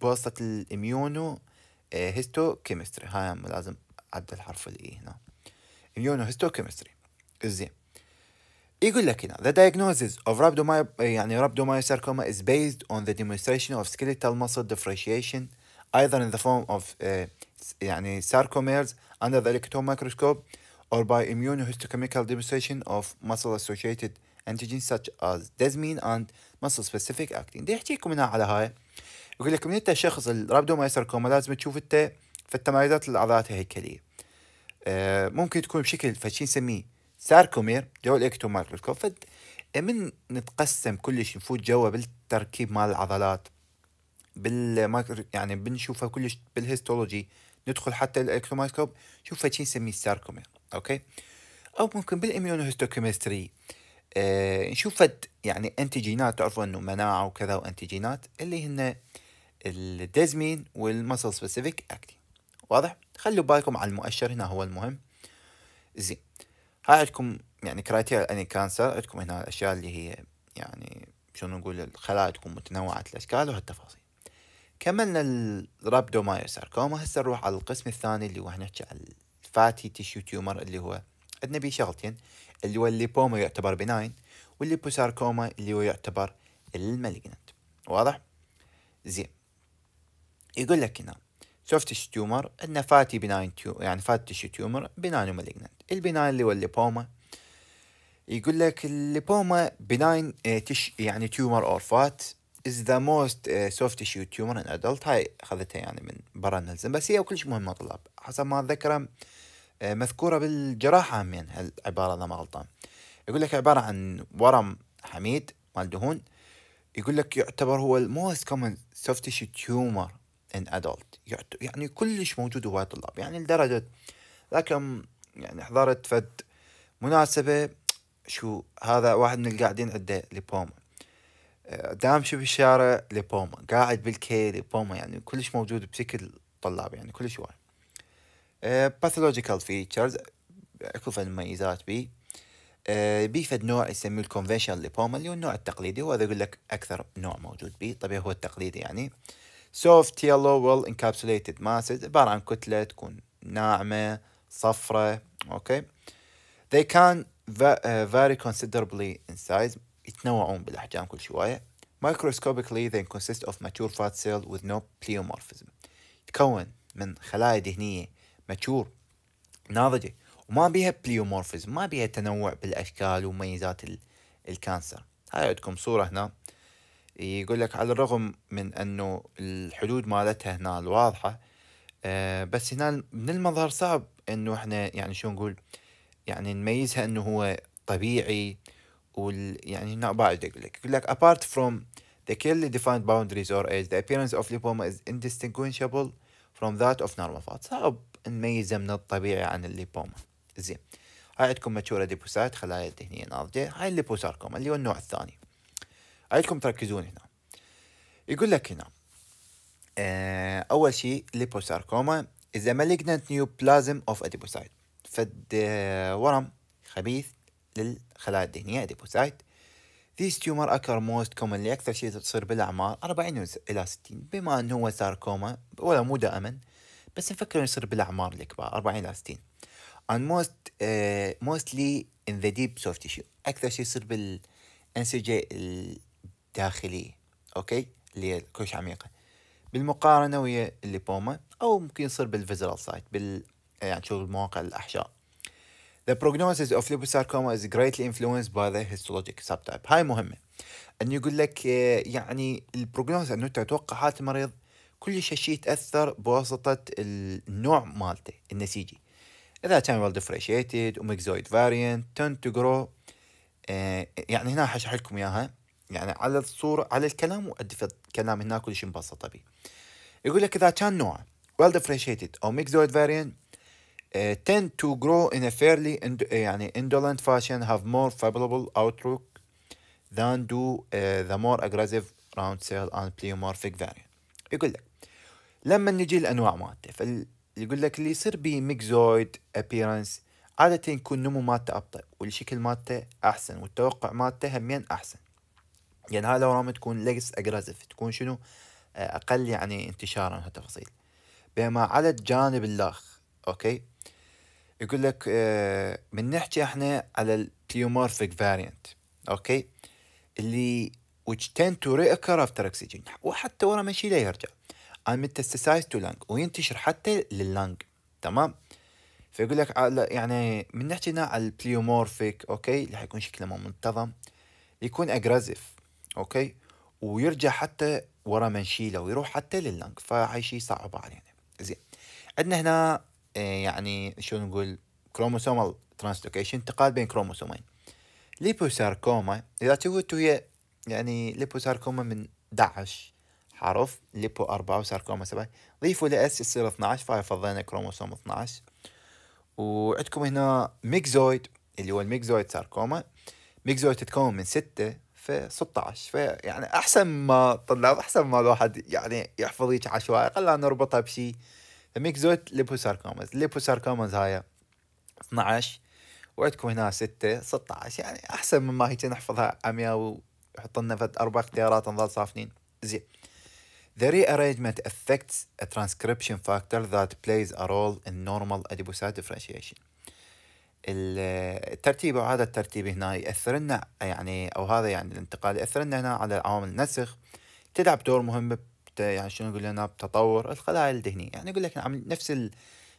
بواسطة الاميونو آه، هيستو كيمستري هاي لازم اعدل الحرف الاي e هنا اميونو هيستو كيمستري زين يقول لك هنا the diagnosis of rhabdomyo يعني rhabdomyosarcoma is based on the demonstration of skeletal muscle differentiation either in the form of uh, يعني sarcomeres under the electron microscope or by immunohistochemical demonstration of muscle associated antigens such as desmin and muscle specific actin دي يحكيكم هنا على هاي يقول من انت شخص الرابدومايساركوما لازم تشوف انت في التمايزات العضلات الهيكليه ممكن تكون بشكل فشي نسميه ساركومير جوا الإكتو فد من نتقسم كلش نفوت جوا بالتركيب مال العضلات بالمايكرو يعني بنشوفها كلش بالهيستولوجي ندخل حتى الالكترومايكروسكوب شوف شي نسميه ساركومير اوكي او ممكن بالاميونوهيستوكيمستري آه نشوف يعني انتيجينات تعرفوا انه مناعه وكذا وانتيجينات اللي هن الديزمين والمسل سبيسيفيك اكتين واضح خلوا بالكم على المؤشر هنا هو المهم زين هاي عندكم يعني كرايتيريا اني كانسر عندكم هنا الاشياء اللي هي يعني شنو نقول الخلايا تكون متنوعة الاشكال وهالتفاصيل كملنا الرابدومايوساركوما هسه نروح على القسم الثاني اللي هو نحكي على الفاتي تيشو تيومر اللي هو عندنا بيه شغلتين اللي هو الليبوما يعتبر بناين والليبوساركوما اللي هو يعتبر المالجنت واضح؟ زين يقول لك هنا سوفتش تيومر عندنا فاتي بناين تيو يعني فات تيشو تيومر بناين ومالجنت البناين اللي هو الليبوما يقول لك الليبوما بناين آه، تش يعني تيومر اور فات از ذا موست سوفت tissue تيومر ان ادلت هاي اخذتها يعني من برا نلزم بس هي كلش مهمه طلاب حسب ما اتذكره آه، مذكوره بالجراحه همين هالعباره اذا ما غلطان يقول لك عباره عن ورم حميد مال دهون يقول لك يعتبر هو الموست كومن سوفت tissue تيومر ان ادلت يعني كلش موجود هواي طلاب يعني لدرجه ذاك يعني حضرت فد مناسبه شو هذا واحد من اللي قاعدين عنده لبوما آه، شو بالشارع لبوما قاعد بالكي لبوما يعني كلش موجود بشكل طلاب يعني كلش هواي باثولوجيكال فيتشرز اكو فد مميزات بي آه، بي فد نوع يسميه الكونفشنال ليبوما اللي هو النوع التقليدي وهذا يقول لك اكثر نوع موجود بي طبيعي هو التقليدي يعني أه soft yellow well encapsulated masses عبارة عن كتلة تكون ناعمة صفرة اوكي they can آه، vary considerably in size يتنوعون بالأحجام كل شوية microscopically they consist of mature fat cell with no pleomorphism يتكون من خلايا دهنية ماتشور ناضجة وما بيها بليومورفيزم ما بيها تنوع بالأشكال وميزات الكانسر هاي عندكم صورة هنا يقول لك على الرغم من انه الحدود مالتها هنا الواضحه آه، بس هنا من المظهر صعب انه احنا يعني شو نقول يعني نميزها انه هو طبيعي وال يعني هنا بعد يقول لك يقول لك apart from the clearly defined boundaries or edge the appearance of lipoma is indistinguishable from that of normal fat صعب نميزه من الطبيعي عن الليبوما زين هاي عندكم ماتشورة ديبوسات خلايا دهنية ناضجة هاي الليبوساركوما اللي هو النوع الثاني عايزكم تركزون هنا يقول لك هنا آه اول شيء ليبوساركوما is a malignant neoplasm of adipocyte فد آه، ورم خبيث للخلايا الدهنية adipocyte These tumor occur most commonly أكثر شيء تصير بالأعمار 40 إلى 60 بما أنه هو ساركوما ولا مو دائما بس نفكر يصير بالأعمار الكبار 40 إلى 60 and most uh, mostly in the deep soft tissue أكثر شيء يصير بالأنسجة داخلية أوكي اللي هي كلش عميقة بالمقارنة ويا الليبوما أو ممكن يصير بالفيزرال سايت بال يعني شغل مواقع الأحشاء The prognosis of liposarcoma is greatly influenced by the histologic subtype هاي مهمة أن يقول لك آه، يعني البروجنوز أنه تتوقع حالة المريض كل شيء يتأثر بواسطة النوع مالته النسيجي إذا كان well differentiated وميكزويد variant tend to grow آه، يعني هنا حشرح لكم إياها يعني على الصورة على الكلام وأدي في الكلام هناك كل شيء مبسطة به يقول لك إذا كان نوع well differentiated أو mixed variant uh, tend to grow in a fairly ind آه، يعني indolent fashion have more favorable outlook than do uh, the more aggressive round cell and pleomorphic variant يقول لك لما نجي الأنواع مالته فال يقول لك اللي يصير بي ميكزويد appearance عادة يكون نمو مالته أبطأ والشكل مالته أحسن والتوقع مالته همين أحسن يعني هاي الاورام تكون ليس اجريسف تكون شنو آه، اقل يعني انتشارا هالتفاصيل بينما على الجانب الاخ اوكي يقول لك آه، من نحكي احنا على التيومورفيك فاريانت اوكي اللي which tend to reoccur after oxygen وحتى ورا ما يشيله يرجع I'm metastasized to lung وينتشر حتى لللنج تمام فيقول لك آه، يعني من نحكي على البليومورفيك اوكي اللي حيكون شكله مو منتظم يكون اجريسف اوكي ويرجع حتى ورا منشيله ويروح حتى لللنك فهاي شيء صعب علينا زين عندنا هنا آه، يعني شو نقول كروموسومال ترانسلوكيشن انتقال بين كروموسومين ليبوساركوما اذا توتوا هي يعني ليبوساركوما من دعش حرف ليبو أربعة وساركوما سبعة ضيفوا لاس يصير 12 فضينا كروموسوم 12 وعندكم هنا ميكزويد اللي هو الميكزويد ساركوما ميكزويد تتكون من ستة في 16 في يعني احسن ما طلاب احسن ما الواحد يعني يحفظ هيك عشوائي خلينا نربطها بشيء ميكزوت ليبوساركومز ليبوساركومز هاي 12 وعندكم هنا 6 16 يعني احسن مما هيك نحفظها عمياء ويحط لنا فد اربع اختيارات نظل صافنين زين The rearrangement affects a transcription factor that plays a role in normal adipocyte differentiation الترتيب او هذا الترتيب هنا ياثر لنا يعني او هذا يعني الانتقال ياثر لنا هنا على عوامل النسخ تلعب دور مهم يعني شنو نقول لنا بتطور الخلايا الدهنيه يعني اقول لك نعم، نفس اللي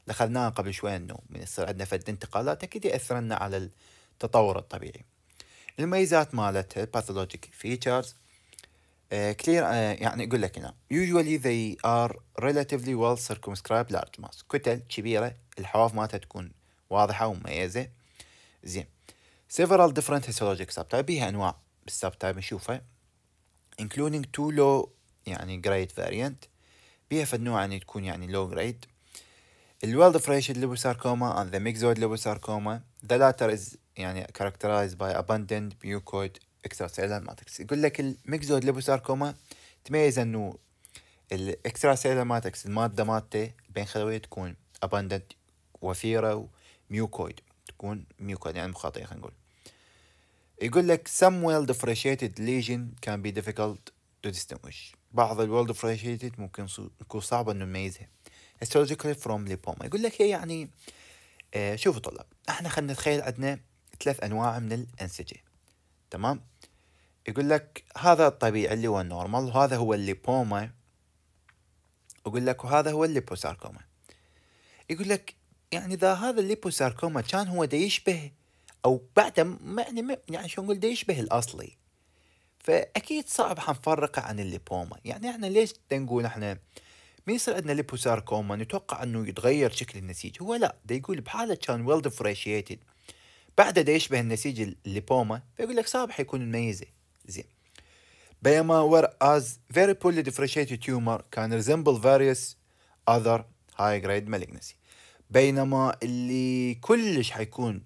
اخذناه قبل شوي انه من يصير عندنا فد انتقالات اكيد ياثر لنا على التطور الطبيعي الميزات مالتها باثولوجيك فيتشرز كلير يعني اقول لك هنا يوجوالي ذي ار ريلاتيفلي ويل سيركمسكرايب لارج ماس كتل كبيرة الحواف مالتها تكون واضحة ومميزة زين several different histologic subtype بيها أنواع بالسبتايب نشوفها including two low يعني grade variant بيها فد نوع يعني تكون يعني low grade well differentiated liposarcoma and the myxoid liposarcoma the latter is يعني characterized by abundant mucoid extracellular matrix يقول لك myxoid ليبوساركوما تميز انه ال extracellular matrix الماده مالته بين خلويه تكون abundant وفيره ميوكويد تكون ميوكويد يعني مخاطية خلينا نقول يقول لك some well differentiated lesion can be difficult to distinguish بعض ال well differentiated ممكن تكون صعبة إنه نميزها histologically from lipoma يقول لك هي يعني آه شوفوا طلاب احنا خلينا نتخيل عندنا ثلاث انواع من الانسجه تمام يقول لك هذا الطبيعي اللي هو النورمال وهذا هو الليبوما يقول لك وهذا هو الليبوساركوما يقول لك يعني اذا هذا الليبوساركوما كان هو دا يشبه او بعده ما يعني ما يعني شو نقول دا يشبه الاصلي فاكيد صعب حنفرقه عن الليبوما يعني احنا ليش نقول احنا من يصير عندنا ليبوساركوما نتوقع انه يتغير شكل النسيج هو لا دا يقول بحاله كان ويل ديفريشيتد بعده دا يشبه النسيج الليبوما فيقول لك صعب حيكون مميزه زين بينما از very poorly differentiated tumor كان resemble various other high grade malignancy بينما اللي كلش حيكون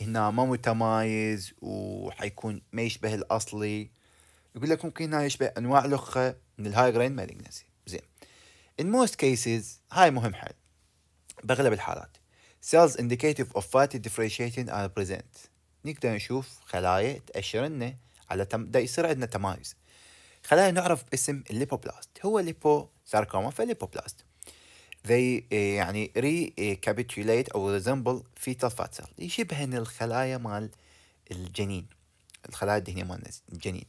هنا ما متمايز وحيكون ما يشبه الاصلي يقول لك ممكن هنا يشبه انواع لخه من الهاي جرين مالجنسي زين in most cases هاي مهم حل باغلب الحالات cells indicative of fatty differentiating are present نقدر نشوف خلايا تأشر لنا على تم... دا يصير عندنا تمايز خلايا نعرف باسم الليبوبلاست هو ليبو ساركوما فليبوبلاست they uh, يعني recapitulate أو resemble fetal fat cell يشبهن الخلايا مال الجنين الخلايا الدهنية مال الجنين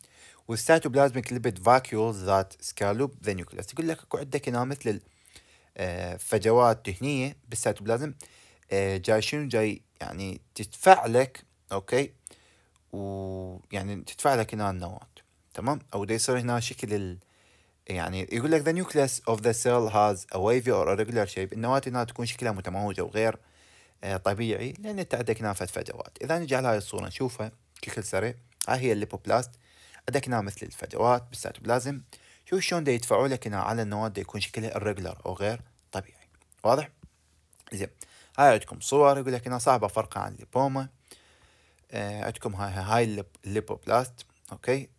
والسيتوبلازميك ليبيد فاكيولز ذات سكالوب ذا نيوكليس يقول لك اكو عندك هنا مثل الفجوات آه، الدهنيه بالسيتوبلازم آه، جاي شنو جاي يعني تدفع لك اوكي ويعني تدفع لك هنا النواة تمام او دا يصير هنا شكل ال يعني يقول لك the nucleus of the cell has a wavy or irregular shape النواة انها تكون شكلها متموج او غير آه، طبيعي لان انت عندك فجوات اذا نجي على هاي الصوره نشوفها بشكل سريع هاي هي الليبوبلاست عندك مثل الفجوات بالسيتوبلازم شوف شلون يدفعوا لك هنا على النواة يكون شكلها irregular او غير طبيعي واضح زين هاي عندكم صور يقول لك هنا صعبه فرقها عن الليبوما آه، عندكم هاي هاي الليبوبلاست اوكي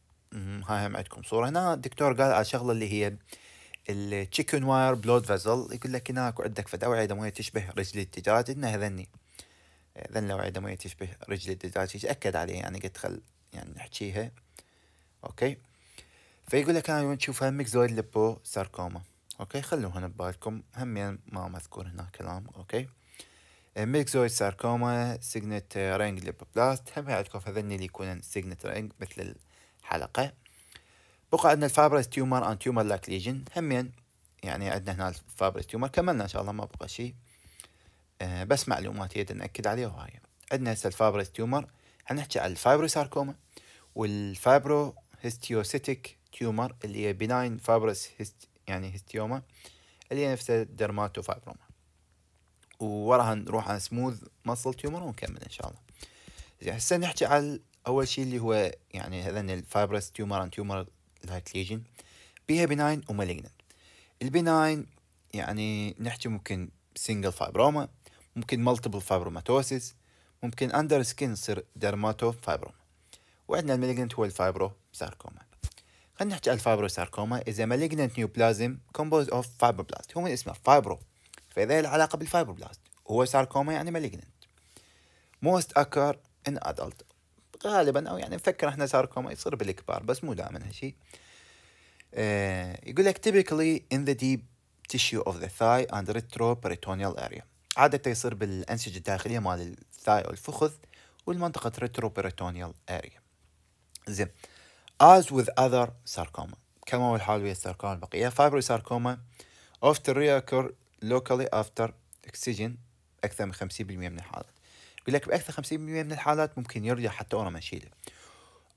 هاي هم عندكم صوره هنا الدكتور قال على شغله اللي هي التشيكن واير بلود فازل يقول لك هناك عندك فد اوعيه دمويه تشبه رجل الدجاج انه هذني آه، ذن الاوعيه الدمويه تشبه رجل الدجاج يتاكد عليه يعني قلت خل يعني نحكيها اوكي فيقول لك انا نشوفها ميكزويد لبو ساركوما اوكي هنا ببالكم هم ما مذكور هنا كلام اوكي ميكزويد ساركوما سيجنت رينج ليبوبلاست هم عندكم هذني اللي يكونن سيجنت رينج مثل حلقة بقى عندنا الفابرس تيومر اند تيومر لاك ليجن همين يعني عندنا هنا الفابرس تيومر كملنا ان شاء الله ما بقى شيء آه بس معلومات يد ناكد عليها وهاي عندنا هسه الفابرس تيومر حنحكي على الفايبروساركوما والفايبرو هيستيوسيتيك تيومر اللي هي بناين فابرس هيست يعني هيستيوما اللي هي نفسها فايبروما ووراها نروح على سموث ماسل تيومر ونكمل ان شاء الله هسه نحكي على اول شيء اللي هو يعني هذا الفايبرس تيومر اند تيومر لايك ليجن بيها بناين ومالجنت البناين يعني نحكي ممكن سنجل فايبروما ممكن مالتيبل فايبروماتوسيس ممكن اندر سكين يصير درماتو فايبروما وعندنا المالجنت هو الفايبرو ساركوما خلينا نحكي على الفايبرو ساركوما اذا مالجنت نيوبلازم كومبوز اوف فايبروبلاست هو من اسمه فايبرو فاذا العلاقه بالفايبروبلاست هو ساركوما يعني مالجنت most occur in adult غالبا او يعني نفكر احنا ساركوما يصير بالكبار بس مو دائما هالشيء آه، يقول لك typically in the deep tissue of the thigh and retroperitoneal area عادة يصير بالأنسجة الداخلية مال الثاي أو الفخذ والمنطقة retroperitoneal area زين as with other sarcoma كما هو الحال ويا الساركوما البقية fibrosarcoma often reoccur locally after excision أكثر من 50% من الحالات بيقول لك باكثر 50% من الحالات ممكن يرجع حتى ورا ما نشيله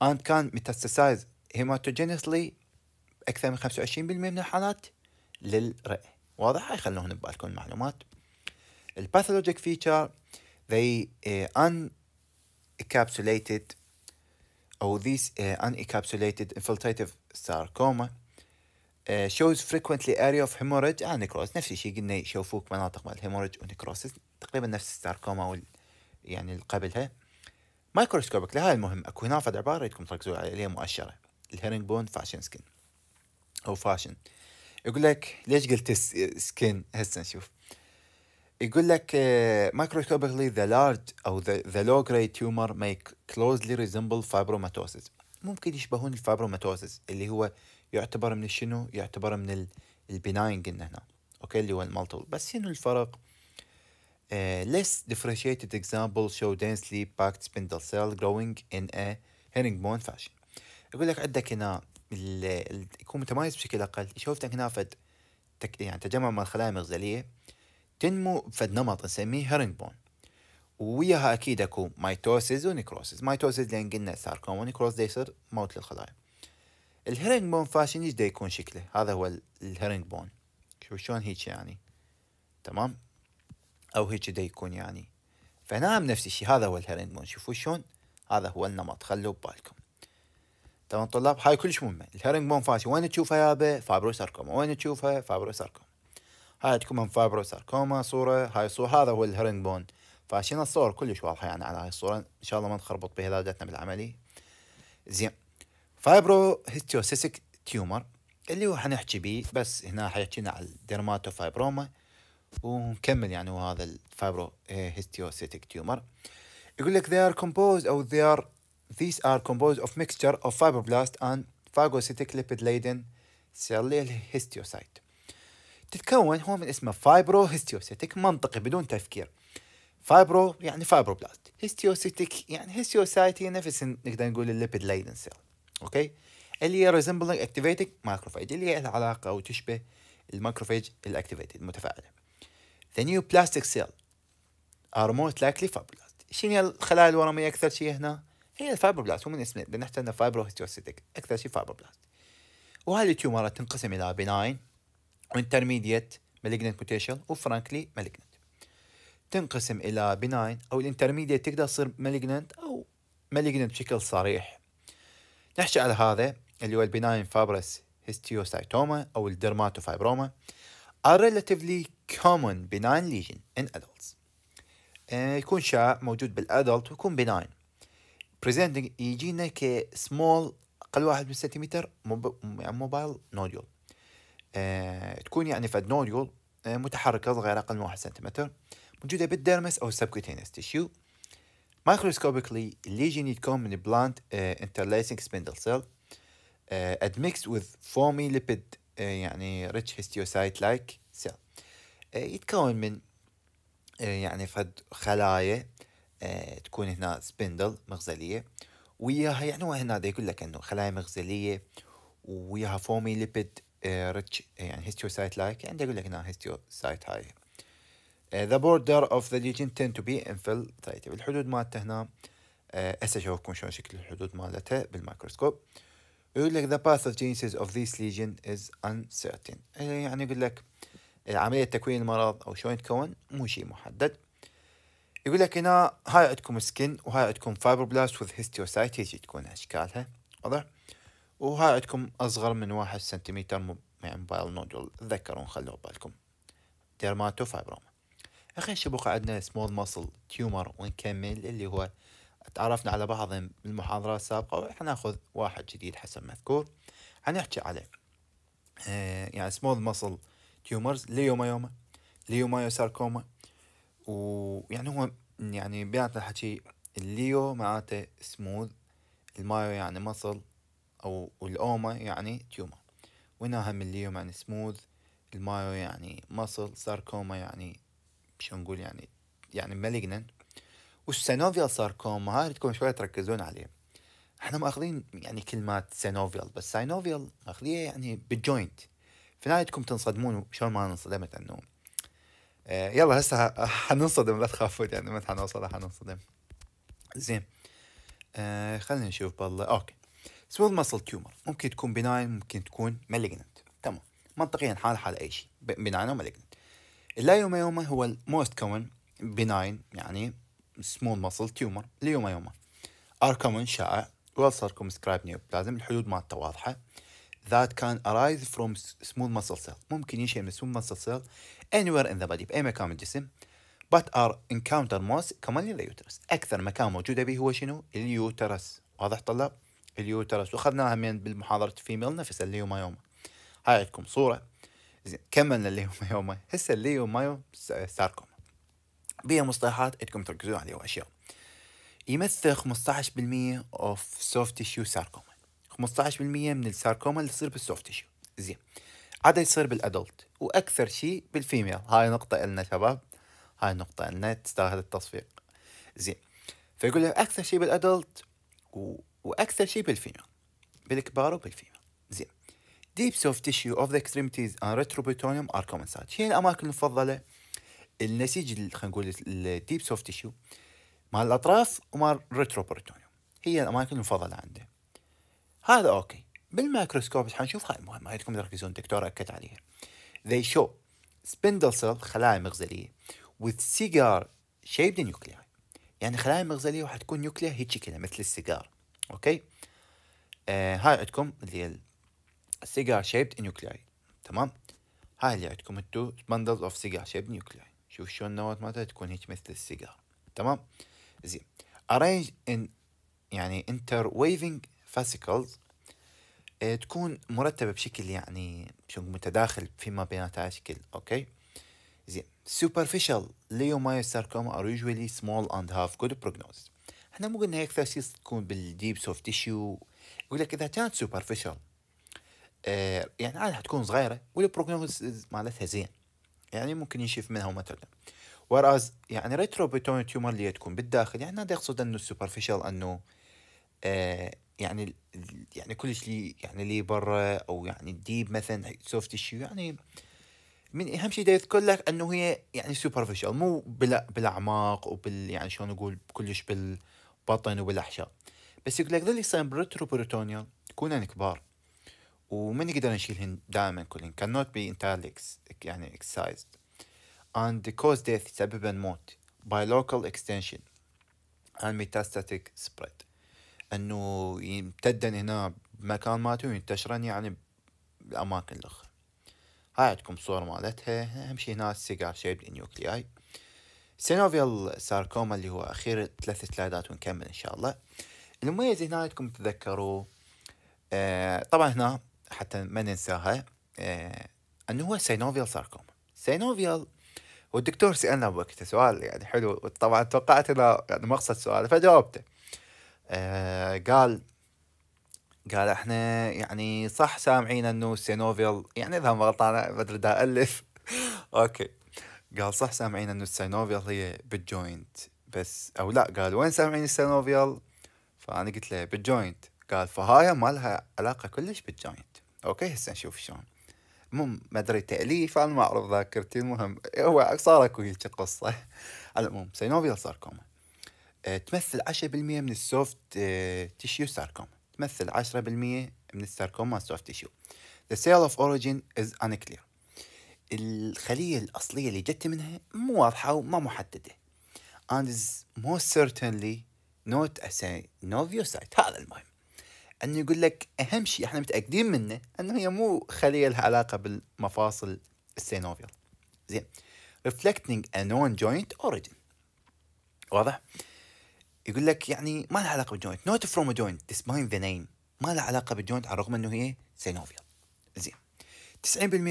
ان كان متستسايز هيماتوجينيسلي اكثر من 25% من الحالات للرئه واضح هاي خلوهن ببالكم المعلومات الباثولوجيك فيتشر they uh, unencapsulated or this uh, unencapsulated infiltrative sarcoma uh, shows frequently area of hemorrhage and necrosis نفس الشيء قلنا يشوفوك مناطق مال الهيموريج ونكروسس تقريبا نفس الساركوما وال يعني اللي قبلها مايكروسكوبك لهاي المهم اكو هنا فد عباره يدكم تركزوا عليها مؤشره الهيرنج بون فاشن سكن او فاشن يقول لك ليش قلت سكن هسه نشوف يقول لك آه، مايكروسكوبيكلي ذا لارج او ذا لو grade تيومر ميك كلوزلي ريزمبل فايبروماتوسيس ممكن يشبهون الفايبروماتوسيس اللي هو يعتبر من الشنو يعتبر من البناين قلنا هنا اوكي اللي هو المالتول بس شنو الفرق Uh, less differentiated examples show densely packed spindle cell growing in a herringbone fashion. يقول لك عندك هنا يكون متمايز بشكل أقل شوفت هنا فد تك يعني تجمع من الخلايا المغزلية تنمو فد نمط نسميه هيرنجبون وياها أكيد أكو مايتوسيز ونيكروسيز مايتوسيز لأن قلنا صار كوم ونيكروس دا يصير موت للخلايا الهرنجبون فاشن ايش دا يكون شكله هذا هو الهرنجبون شوف شلون هيك يعني تمام او هيك دا يكون يعني فهنا هم نفس الشيء هذا هو بون شوفوا شلون هذا هو النمط خلوا ببالكم تمام طلاب هاي كلش مهمه بون فاشي وين تشوفها يابا فابروساركوما وين تشوفها فابروساركوما هاي عندكم هم فابروساركوما صوره هاي صوره هذا هو بون فاشين الصور كلش واضحه يعني على هاي الصوره ان شاء الله ما نخربط بها درجتنا بالعملي زين فايبرو هيستيوسيسك تيومر اللي هو حنحكي بيه بس هنا حيحكينا على الديرماتوفايبروما ونكمل يعني وهذا الفايبرو هيستيوسيتيك تيومر يقول لك they are composed أو they are these are composed of mixture of fibroblast and phagocytic lipid laden cell histiocyte تتكون هو من اسمه فايبرو هيستيوسيتيك منطقي بدون تفكير فايبرو يعني فايبروبلاست هيستيوسيتيك يعني هيستيوسايت هي نفس نقدر نقول الليبيد لايدن سيل اوكي اللي هي resembling activated macrophage اللي هي لها علاقه او تشبه الاكتيفيتد المتفاعله The new plastic cell are most likely fibroblast. شنو هي الخلايا الورمية أكثر شيء هنا؟ هي الفايبروبلاست ومن اسمه لأن احنا فايبروهيستوسيتك أكثر شيء فايبروبلاست. وهذه التيومرات تنقسم إلى بناين وانترميديت مالجنت بوتيشال وفرانكلي مالجنت. تنقسم إلى بناين أو الانترميديت تقدر تصير مالجنت أو مالجنت بشكل صريح. نحكي على هذا اللي هو البناين فابرس هيستيوسايتوما أو الدرماتوفايبروما. a relatively common benign lesion in adults. يكون شائع موجود بالادلت ويكون benign. presenting يجينا ك small اقل واحد من سنتيمتر موبايل نوديول. تكون يعني فد نوديول متحركة صغيرة أقل من واحد سنتيمتر موجودة بالدرمس أو subcutaneous tissue. Microscopically, lesion يتكون من in blunt interlacing spindle cell admixed with foamy lipid آه، يعني ريتش هيستيوسايت لايك سيل يتكون من آه، يعني فد خلايا آه، تكون هنا سبندل مغزلية وياها يعني هنا دا يقول لك انه خلايا مغزلية وياها فومي ليبيد ريتش يعني هيستيوسايت لايك يعني يقول لك هنا هيستيوسايت هاي the border of the legion تن to be infiltrated طيب، الحدود مالته هنا هسه اشوفكم شلون شكل الحدود مالتها بالمايكروسكوب يقول لك the path of this lesion is uncertain إيه يعني يقول لك عملية تكوين المرض أو شلون يتكون مو شيء محدد يقول لك هنا هاي عندكم سكن وهاي عندكم فايبروبلاست وذ هيستيوسايتيز تكون أشكالها واضح وهاي عندكم أصغر من واحد سنتيمتر يعني بايل نودول تذكرون خلوه بالكم ديرماتوفايبروما أخي شبوق عندنا سمول ماسل تيومر ونكمل اللي هو تعرفنا على بعض المحاضرات السابقة وحناخذ واحد جديد حسب مذكور حنحكي عليه آه، يعني سموث مصل تيومرز مايوما ليو مايو ساركوما ويعني هو يعني بيعت الحكي الليو معناته سموث المايو يعني مصل او الاوما يعني تيومر وهنا هم الليو يعني سموث المايو يعني مصل ساركوما يعني شو نقول يعني يعني مالجنن والسينوفيال ساركوما هاي بدكم شويه تركزون عليه احنا ماخذين يعني كلمات سينوفيال بس سينوفيال ماخذيه يعني بالجوينت في نهايتكم تنصدمون شلون ما انصدمت انه آه، يلا هسه حننصدم لا تخافوا يعني ما حنوصل حننصدم زين آه خلينا نشوف بالله اوكي سمول ماسل تيومر ممكن تكون بناين ممكن تكون مالجنت تمام منطقيا حال حال اي شيء بناين او مالجنت اللايوميوما هو الموست كومن بناين يعني سمول ماسل تيومر ليوما يوما ار شائع well circumscribed neoplasm الحدود مالته واضحه that can arise from smooth muscle cell ممكن ينشئ من smooth muscle cell anywhere in the body بأي مكان من الجسم but are encountered most commonly in the uterus أكثر مكان موجودة به هو شنو؟ اليوترس واضح طلاب؟ اليوترس وأخذناها من بالمحاضرة فيميل نفسها الليوما يوما هاي عندكم صورة زين كملنا الليوما يوما هسه الليوما ساركوم بيها مصطلحات انكم تركزون عليها واشياء يمثل 15% اوف سوفت تيشو ساركوما 15% من الساركوما اللي تصير بالسوفت تيشو زين عادة يصير بالادلت واكثر شيء بالفيميل هاي نقطه لنا شباب هاي نقطه لنا تستاهل التصفيق زين فيقول لك اكثر شيء بالادلت و... واكثر شيء بالفيميل بالكبار وبالفيميل زين deep soft tissue of the extremities and retroperitoneum are common sites هي الأماكن المفضلة النسيج خلينا نقول الديب سوفت تيشو مال الاطراف ومال الريتروبريتونيوم هي الاماكن المفضله عنده هذا اوكي بالمايكروسكوب حنشوف هاي المهم هاي تركزون دكتور اكد عليها they show spindle cell خلايا مغزليه with cigar shaped nuclei يعني خلايا مغزليه وحتكون تكون نيوكليا هيك كذا مثل السيجار اوكي آه هاي عندكم اللي هي السيجار شيبد نيوكلياي تمام هاي اللي عندكم انتو بندلز اوف سيجار شيبد nuclei شوف شلون النوت مالته تكون هيك مثل السيجار تمام زين ارينج in يعني انتر ويفنج fascicles آه، تكون مرتبة بشكل يعني متداخل فيما بيناتها شكل اوكي زين superficial leiomyosarcoma are usually small and have good prognosis احنا مو قلنا اكثر شيء تكون بالديب سوفت تيشو يقول لك اذا كانت سوبرفيشال آه يعني عادي حتكون صغيره والبروجنوز مالتها زين يعني ممكن ينشف منها ومثلا وراز يعني ريترو بيتون تيومر اللي تكون بالداخل يعني هذا يقصد انه السوبرفيشال انه آه، يعني يعني كلش لي يعني اللي برا او يعني الديب مثلا سوفت تشيو يعني من اهم شيء دا يذكر لك انه هي يعني سوبرفيشال مو بلا بالاعماق وبال يعني شلون اقول كلش بالبطن وبالاحشاء بس يقول لك اللي يصير ريتروبيتونيال يكونن كبار وما نقدر نشيلهن دائما كلهن cannot be entirely يعني excised and cause death يسببن موت by local extension and metastatic spread انه يمتدن هنا بمكان مالته وينتشرن يعني باماكن الاخرى هاي عندكم صور مالتها اهم شي هنا السيجار شيب اي سينوفيال ساركوما اللي هو اخير ثلاث سلايدات ونكمل ان شاء الله المميز هنا عندكم تذكروا آه طبعا هنا حتى ما ننساها آه، أنه هو سينوفيال ساركوما سينوفيال والدكتور سألنا بوقته سؤال يعني حلو طبعا توقعت انه يعني مقصد سؤاله فجاوبته آه قال قال احنا يعني صح سامعين انه السينوفيال يعني اذا ما غلطان ما دا الف اوكي قال صح سامعين انه السينوفيال هي بالجوينت بس او لا قال وين سامعين السينوفيال فانا قلت له بالجوينت قال فهاي ما لها علاقه كلش بالجوينت اوكي هسه نشوف شلون المهم ما ادري تاليف انا ما اعرف ذاكرتي المهم هو صار اكو هيك قصه على العموم سينوفيال ساركوما آه، تمثل 10% من السوفت آه، تيشيو ساركوما تمثل 10% من الساركوما سوفت تيشيو The cell of origin is unclear الخلية الأصلية اللي جت منها مو واضحة وما محددة and is most certainly not a synovial site هذا المهم انه يقول لك اهم شيء احنا متاكدين منه انه هي مو خليه لها علاقه بالمفاصل السينوفيال زين reflecting a non-joint origin واضح؟ يقول لك يعني ما لها علاقه بالجوينت not from a joint this mine the name ما لها علاقه بالجوينت على الرغم انه هي سينوفيال زين 90%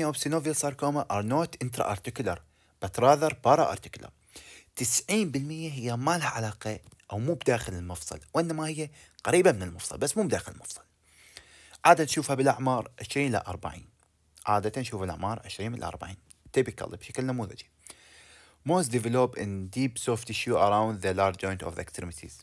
of synovial sarcoma are not intra-articular but rather para-articular 90% هي ما لها علاقة او مو بداخل المفصل وانما هي قريبه من المفصل بس مو بداخل المفصل عاده تشوفها بالاعمار 20 ل 40 عاده تشوف الاعمار 20 ل 40 تيبيكال بشكل نموذجي most develop in deep soft tissue around the large joint of the extremities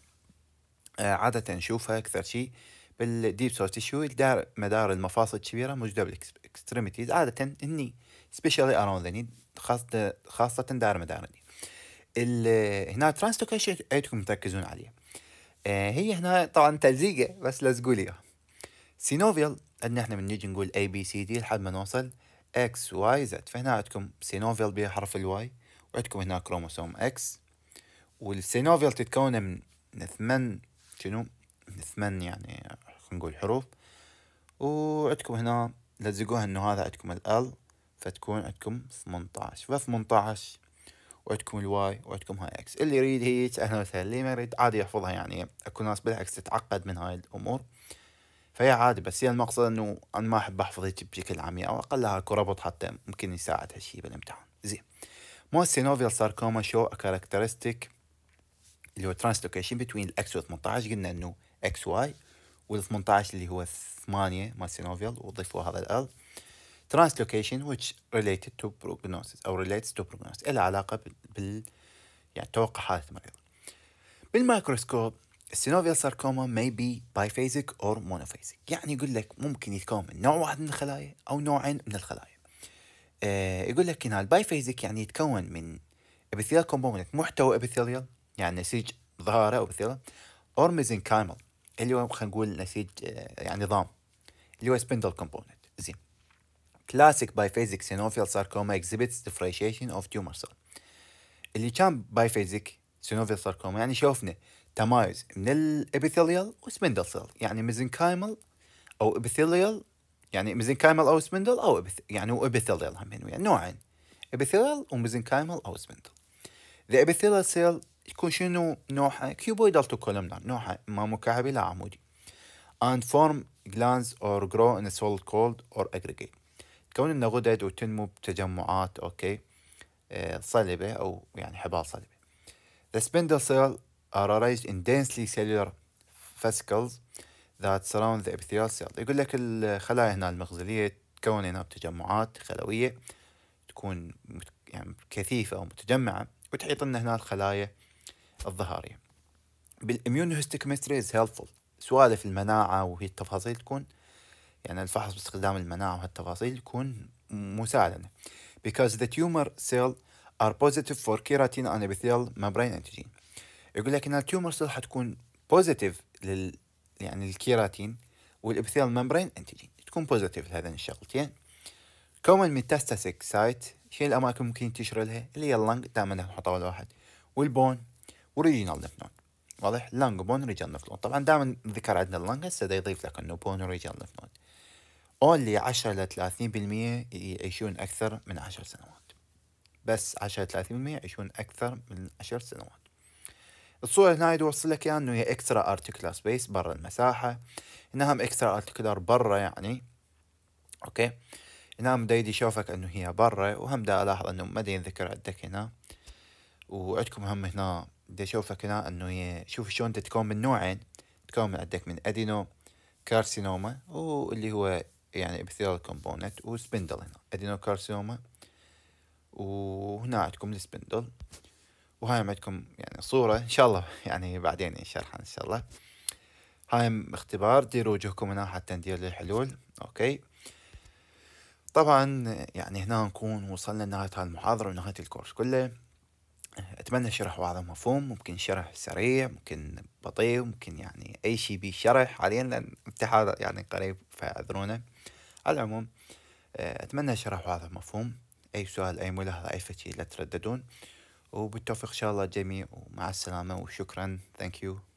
آه، عادة نشوفها أكثر شيء بالديب سوفت تيشو دار مدار المفاصل الكبيرة موجودة بالاكستريميتيز عادة هني سبيشالي اراوند ذا خاصه خاصة دار مدار النيد هنا ترانس توك ايش تركزون عليه آه، هي هنا طبعا تلزيقه بس لزقوا لي اياها سينوفيال عندنا احنا من نيجي نقول اي بي سي دي لحد ما نوصل اكس واي زد فهنا عندكم سينوفيال بها حرف الواي وعندكم هنا كروموسوم اكس والسينوفيال تتكون من ثمان شنو ثمان يعني نقول حروف وعندكم هنا لزقوها انه هذا عندكم ال فتكون عندكم 18 ف 18 وعندكم الواي وعندكم هاي اكس اللي يريد هيك اهلا وسهلا اللي ما يريد عادي يحفظها يعني اكو ناس بالعكس تتعقد من هاي الامور فهي عادي بس هي المقصد انه انا ما احب احفظ هيك بشكل عميق او اقلها اكو ربط حتى ممكن يساعد هالشي بالامتحان زين مو synovial ساركوما شو كاركترستيك اللي هو ترانسلوكيشن بين الاكس و18 قلنا انه اكس واي وال18 اللي هو 8 مال synovial وضيفوا هذا ال translocation which related to prognosis أو relates to prognosis إلها علاقة بال يعني توقعات المريض بالمايكروسكوب السينوفيال ساركوما may be biphasic or monophasic يعني يقول لك ممكن يتكون من نوع واحد من الخلايا أو نوعين من الخلايا آه يقول لك هنا البايفيزيك يعني يتكون من epithelial component محتوى epithelial يعني نسيج ظهاره أو epithelial or mesenchymal اللي هو خلينا نقول نسيج آه يعني نظام اللي هو spindle component زين كلاسيك بايفيزيك سينوفيال ساركوما اكزيبتس ديفريشيشن اوف تيومر سيل اللي كان بايفيزيك سينوفيال ساركوما يعني شوفنا تمايز من الابيثيليال وسبندل سيل يعني ميزنكايمال او ابيثيليال يعني ميزنكايمال او سبندل او إبث... يعني وابيثيليال هم يعني نوعين ابيثيليال وميزنكايمال او سبندل ذا ابيثيليال سيل يكون شنو نوعها كيوبويدال تو كولمنار نوعها ما مكعبي لا عمودي and form glands or grow in a solid cold or aggregate كون أن غدد وتنمو بتجمعات أوكي آه، صلبة أو يعني حبال صلبة The spindle cell are arranged in densely cellular fascicles that surround the epithelial cell يقول لك الخلايا هنا المغزلية تكون هنا بتجمعات خلوية تكون يعني كثيفة أو متجمعة وتحيط لنا هنا الخلايا الظهارية بالاميون هيستوكيمستري از هيلثفول سوالف المناعة وهي التفاصيل تكون يعني الفحص باستخدام المناعة وهالتفاصيل يكون مساعدة because the tumor cell are positive for keratin and epithelial membrane antigen يقول لك ان التيومر سيل حتكون بوزيتيف لل يعني الكيراتين والابثيال ممبرين انتيجين تكون بوزيتيف لهذين الشغلتين كومن ميتاستاسيك سايت شنو الاماكن ممكن ينتشر لها اللي هي اللنج دائما نحطها واحد والبون وريجينال ليف نود واضح لنج بون ريجينال ليف نود طبعا دائما ذكر عندنا اللنج هسه يضيف لك انه بون وريجينال ليف نود اونلي 10 ل 30% يعيشون اكثر من 10 سنوات بس 10 ل 30% يعيشون اكثر من 10 سنوات الصورة هنا يوصل لك اياها يعني انه هي اكسترا ارتكلار سبيس برا المساحة انها اكسترا ارتكلار برا يعني اوكي هنا دايدي يشوفك انه هي برا وهم دا الاحظ انه ما ينذكر عندك هنا وعندكم هم هنا بدي اشوفك هنا انه هي شوف شلون تتكون من نوعين تكون من عندك من ادينو كارسينوما واللي هو يعني ابثيرال كومبوننت وسبندل هنا ادينوكارسيوما وهنا عندكم السبندل وهاي عندكم يعني صورة إن شاء الله يعني بعدين نشرح إن شاء الله هاي اختبار ديروا وجهكم هنا حتى ندير الحلول أوكي طبعا يعني هنا نكون وصلنا لنهاية هاي المحاضرة ونهاية الكورس كله أتمنى الشرح واضح مفهوم ممكن شرح سريع ممكن بطيء ممكن يعني أي شيء بيه شرح حاليا لأن الامتحان يعني قريب فاعذرونا على العموم آه، أتمنى شرح واضح مفهوم أي سؤال أي ملاحظة أي فتي لا ترددون وبالتوفيق إن شاء الله جميع ومع السلامة وشكرا ثانك يو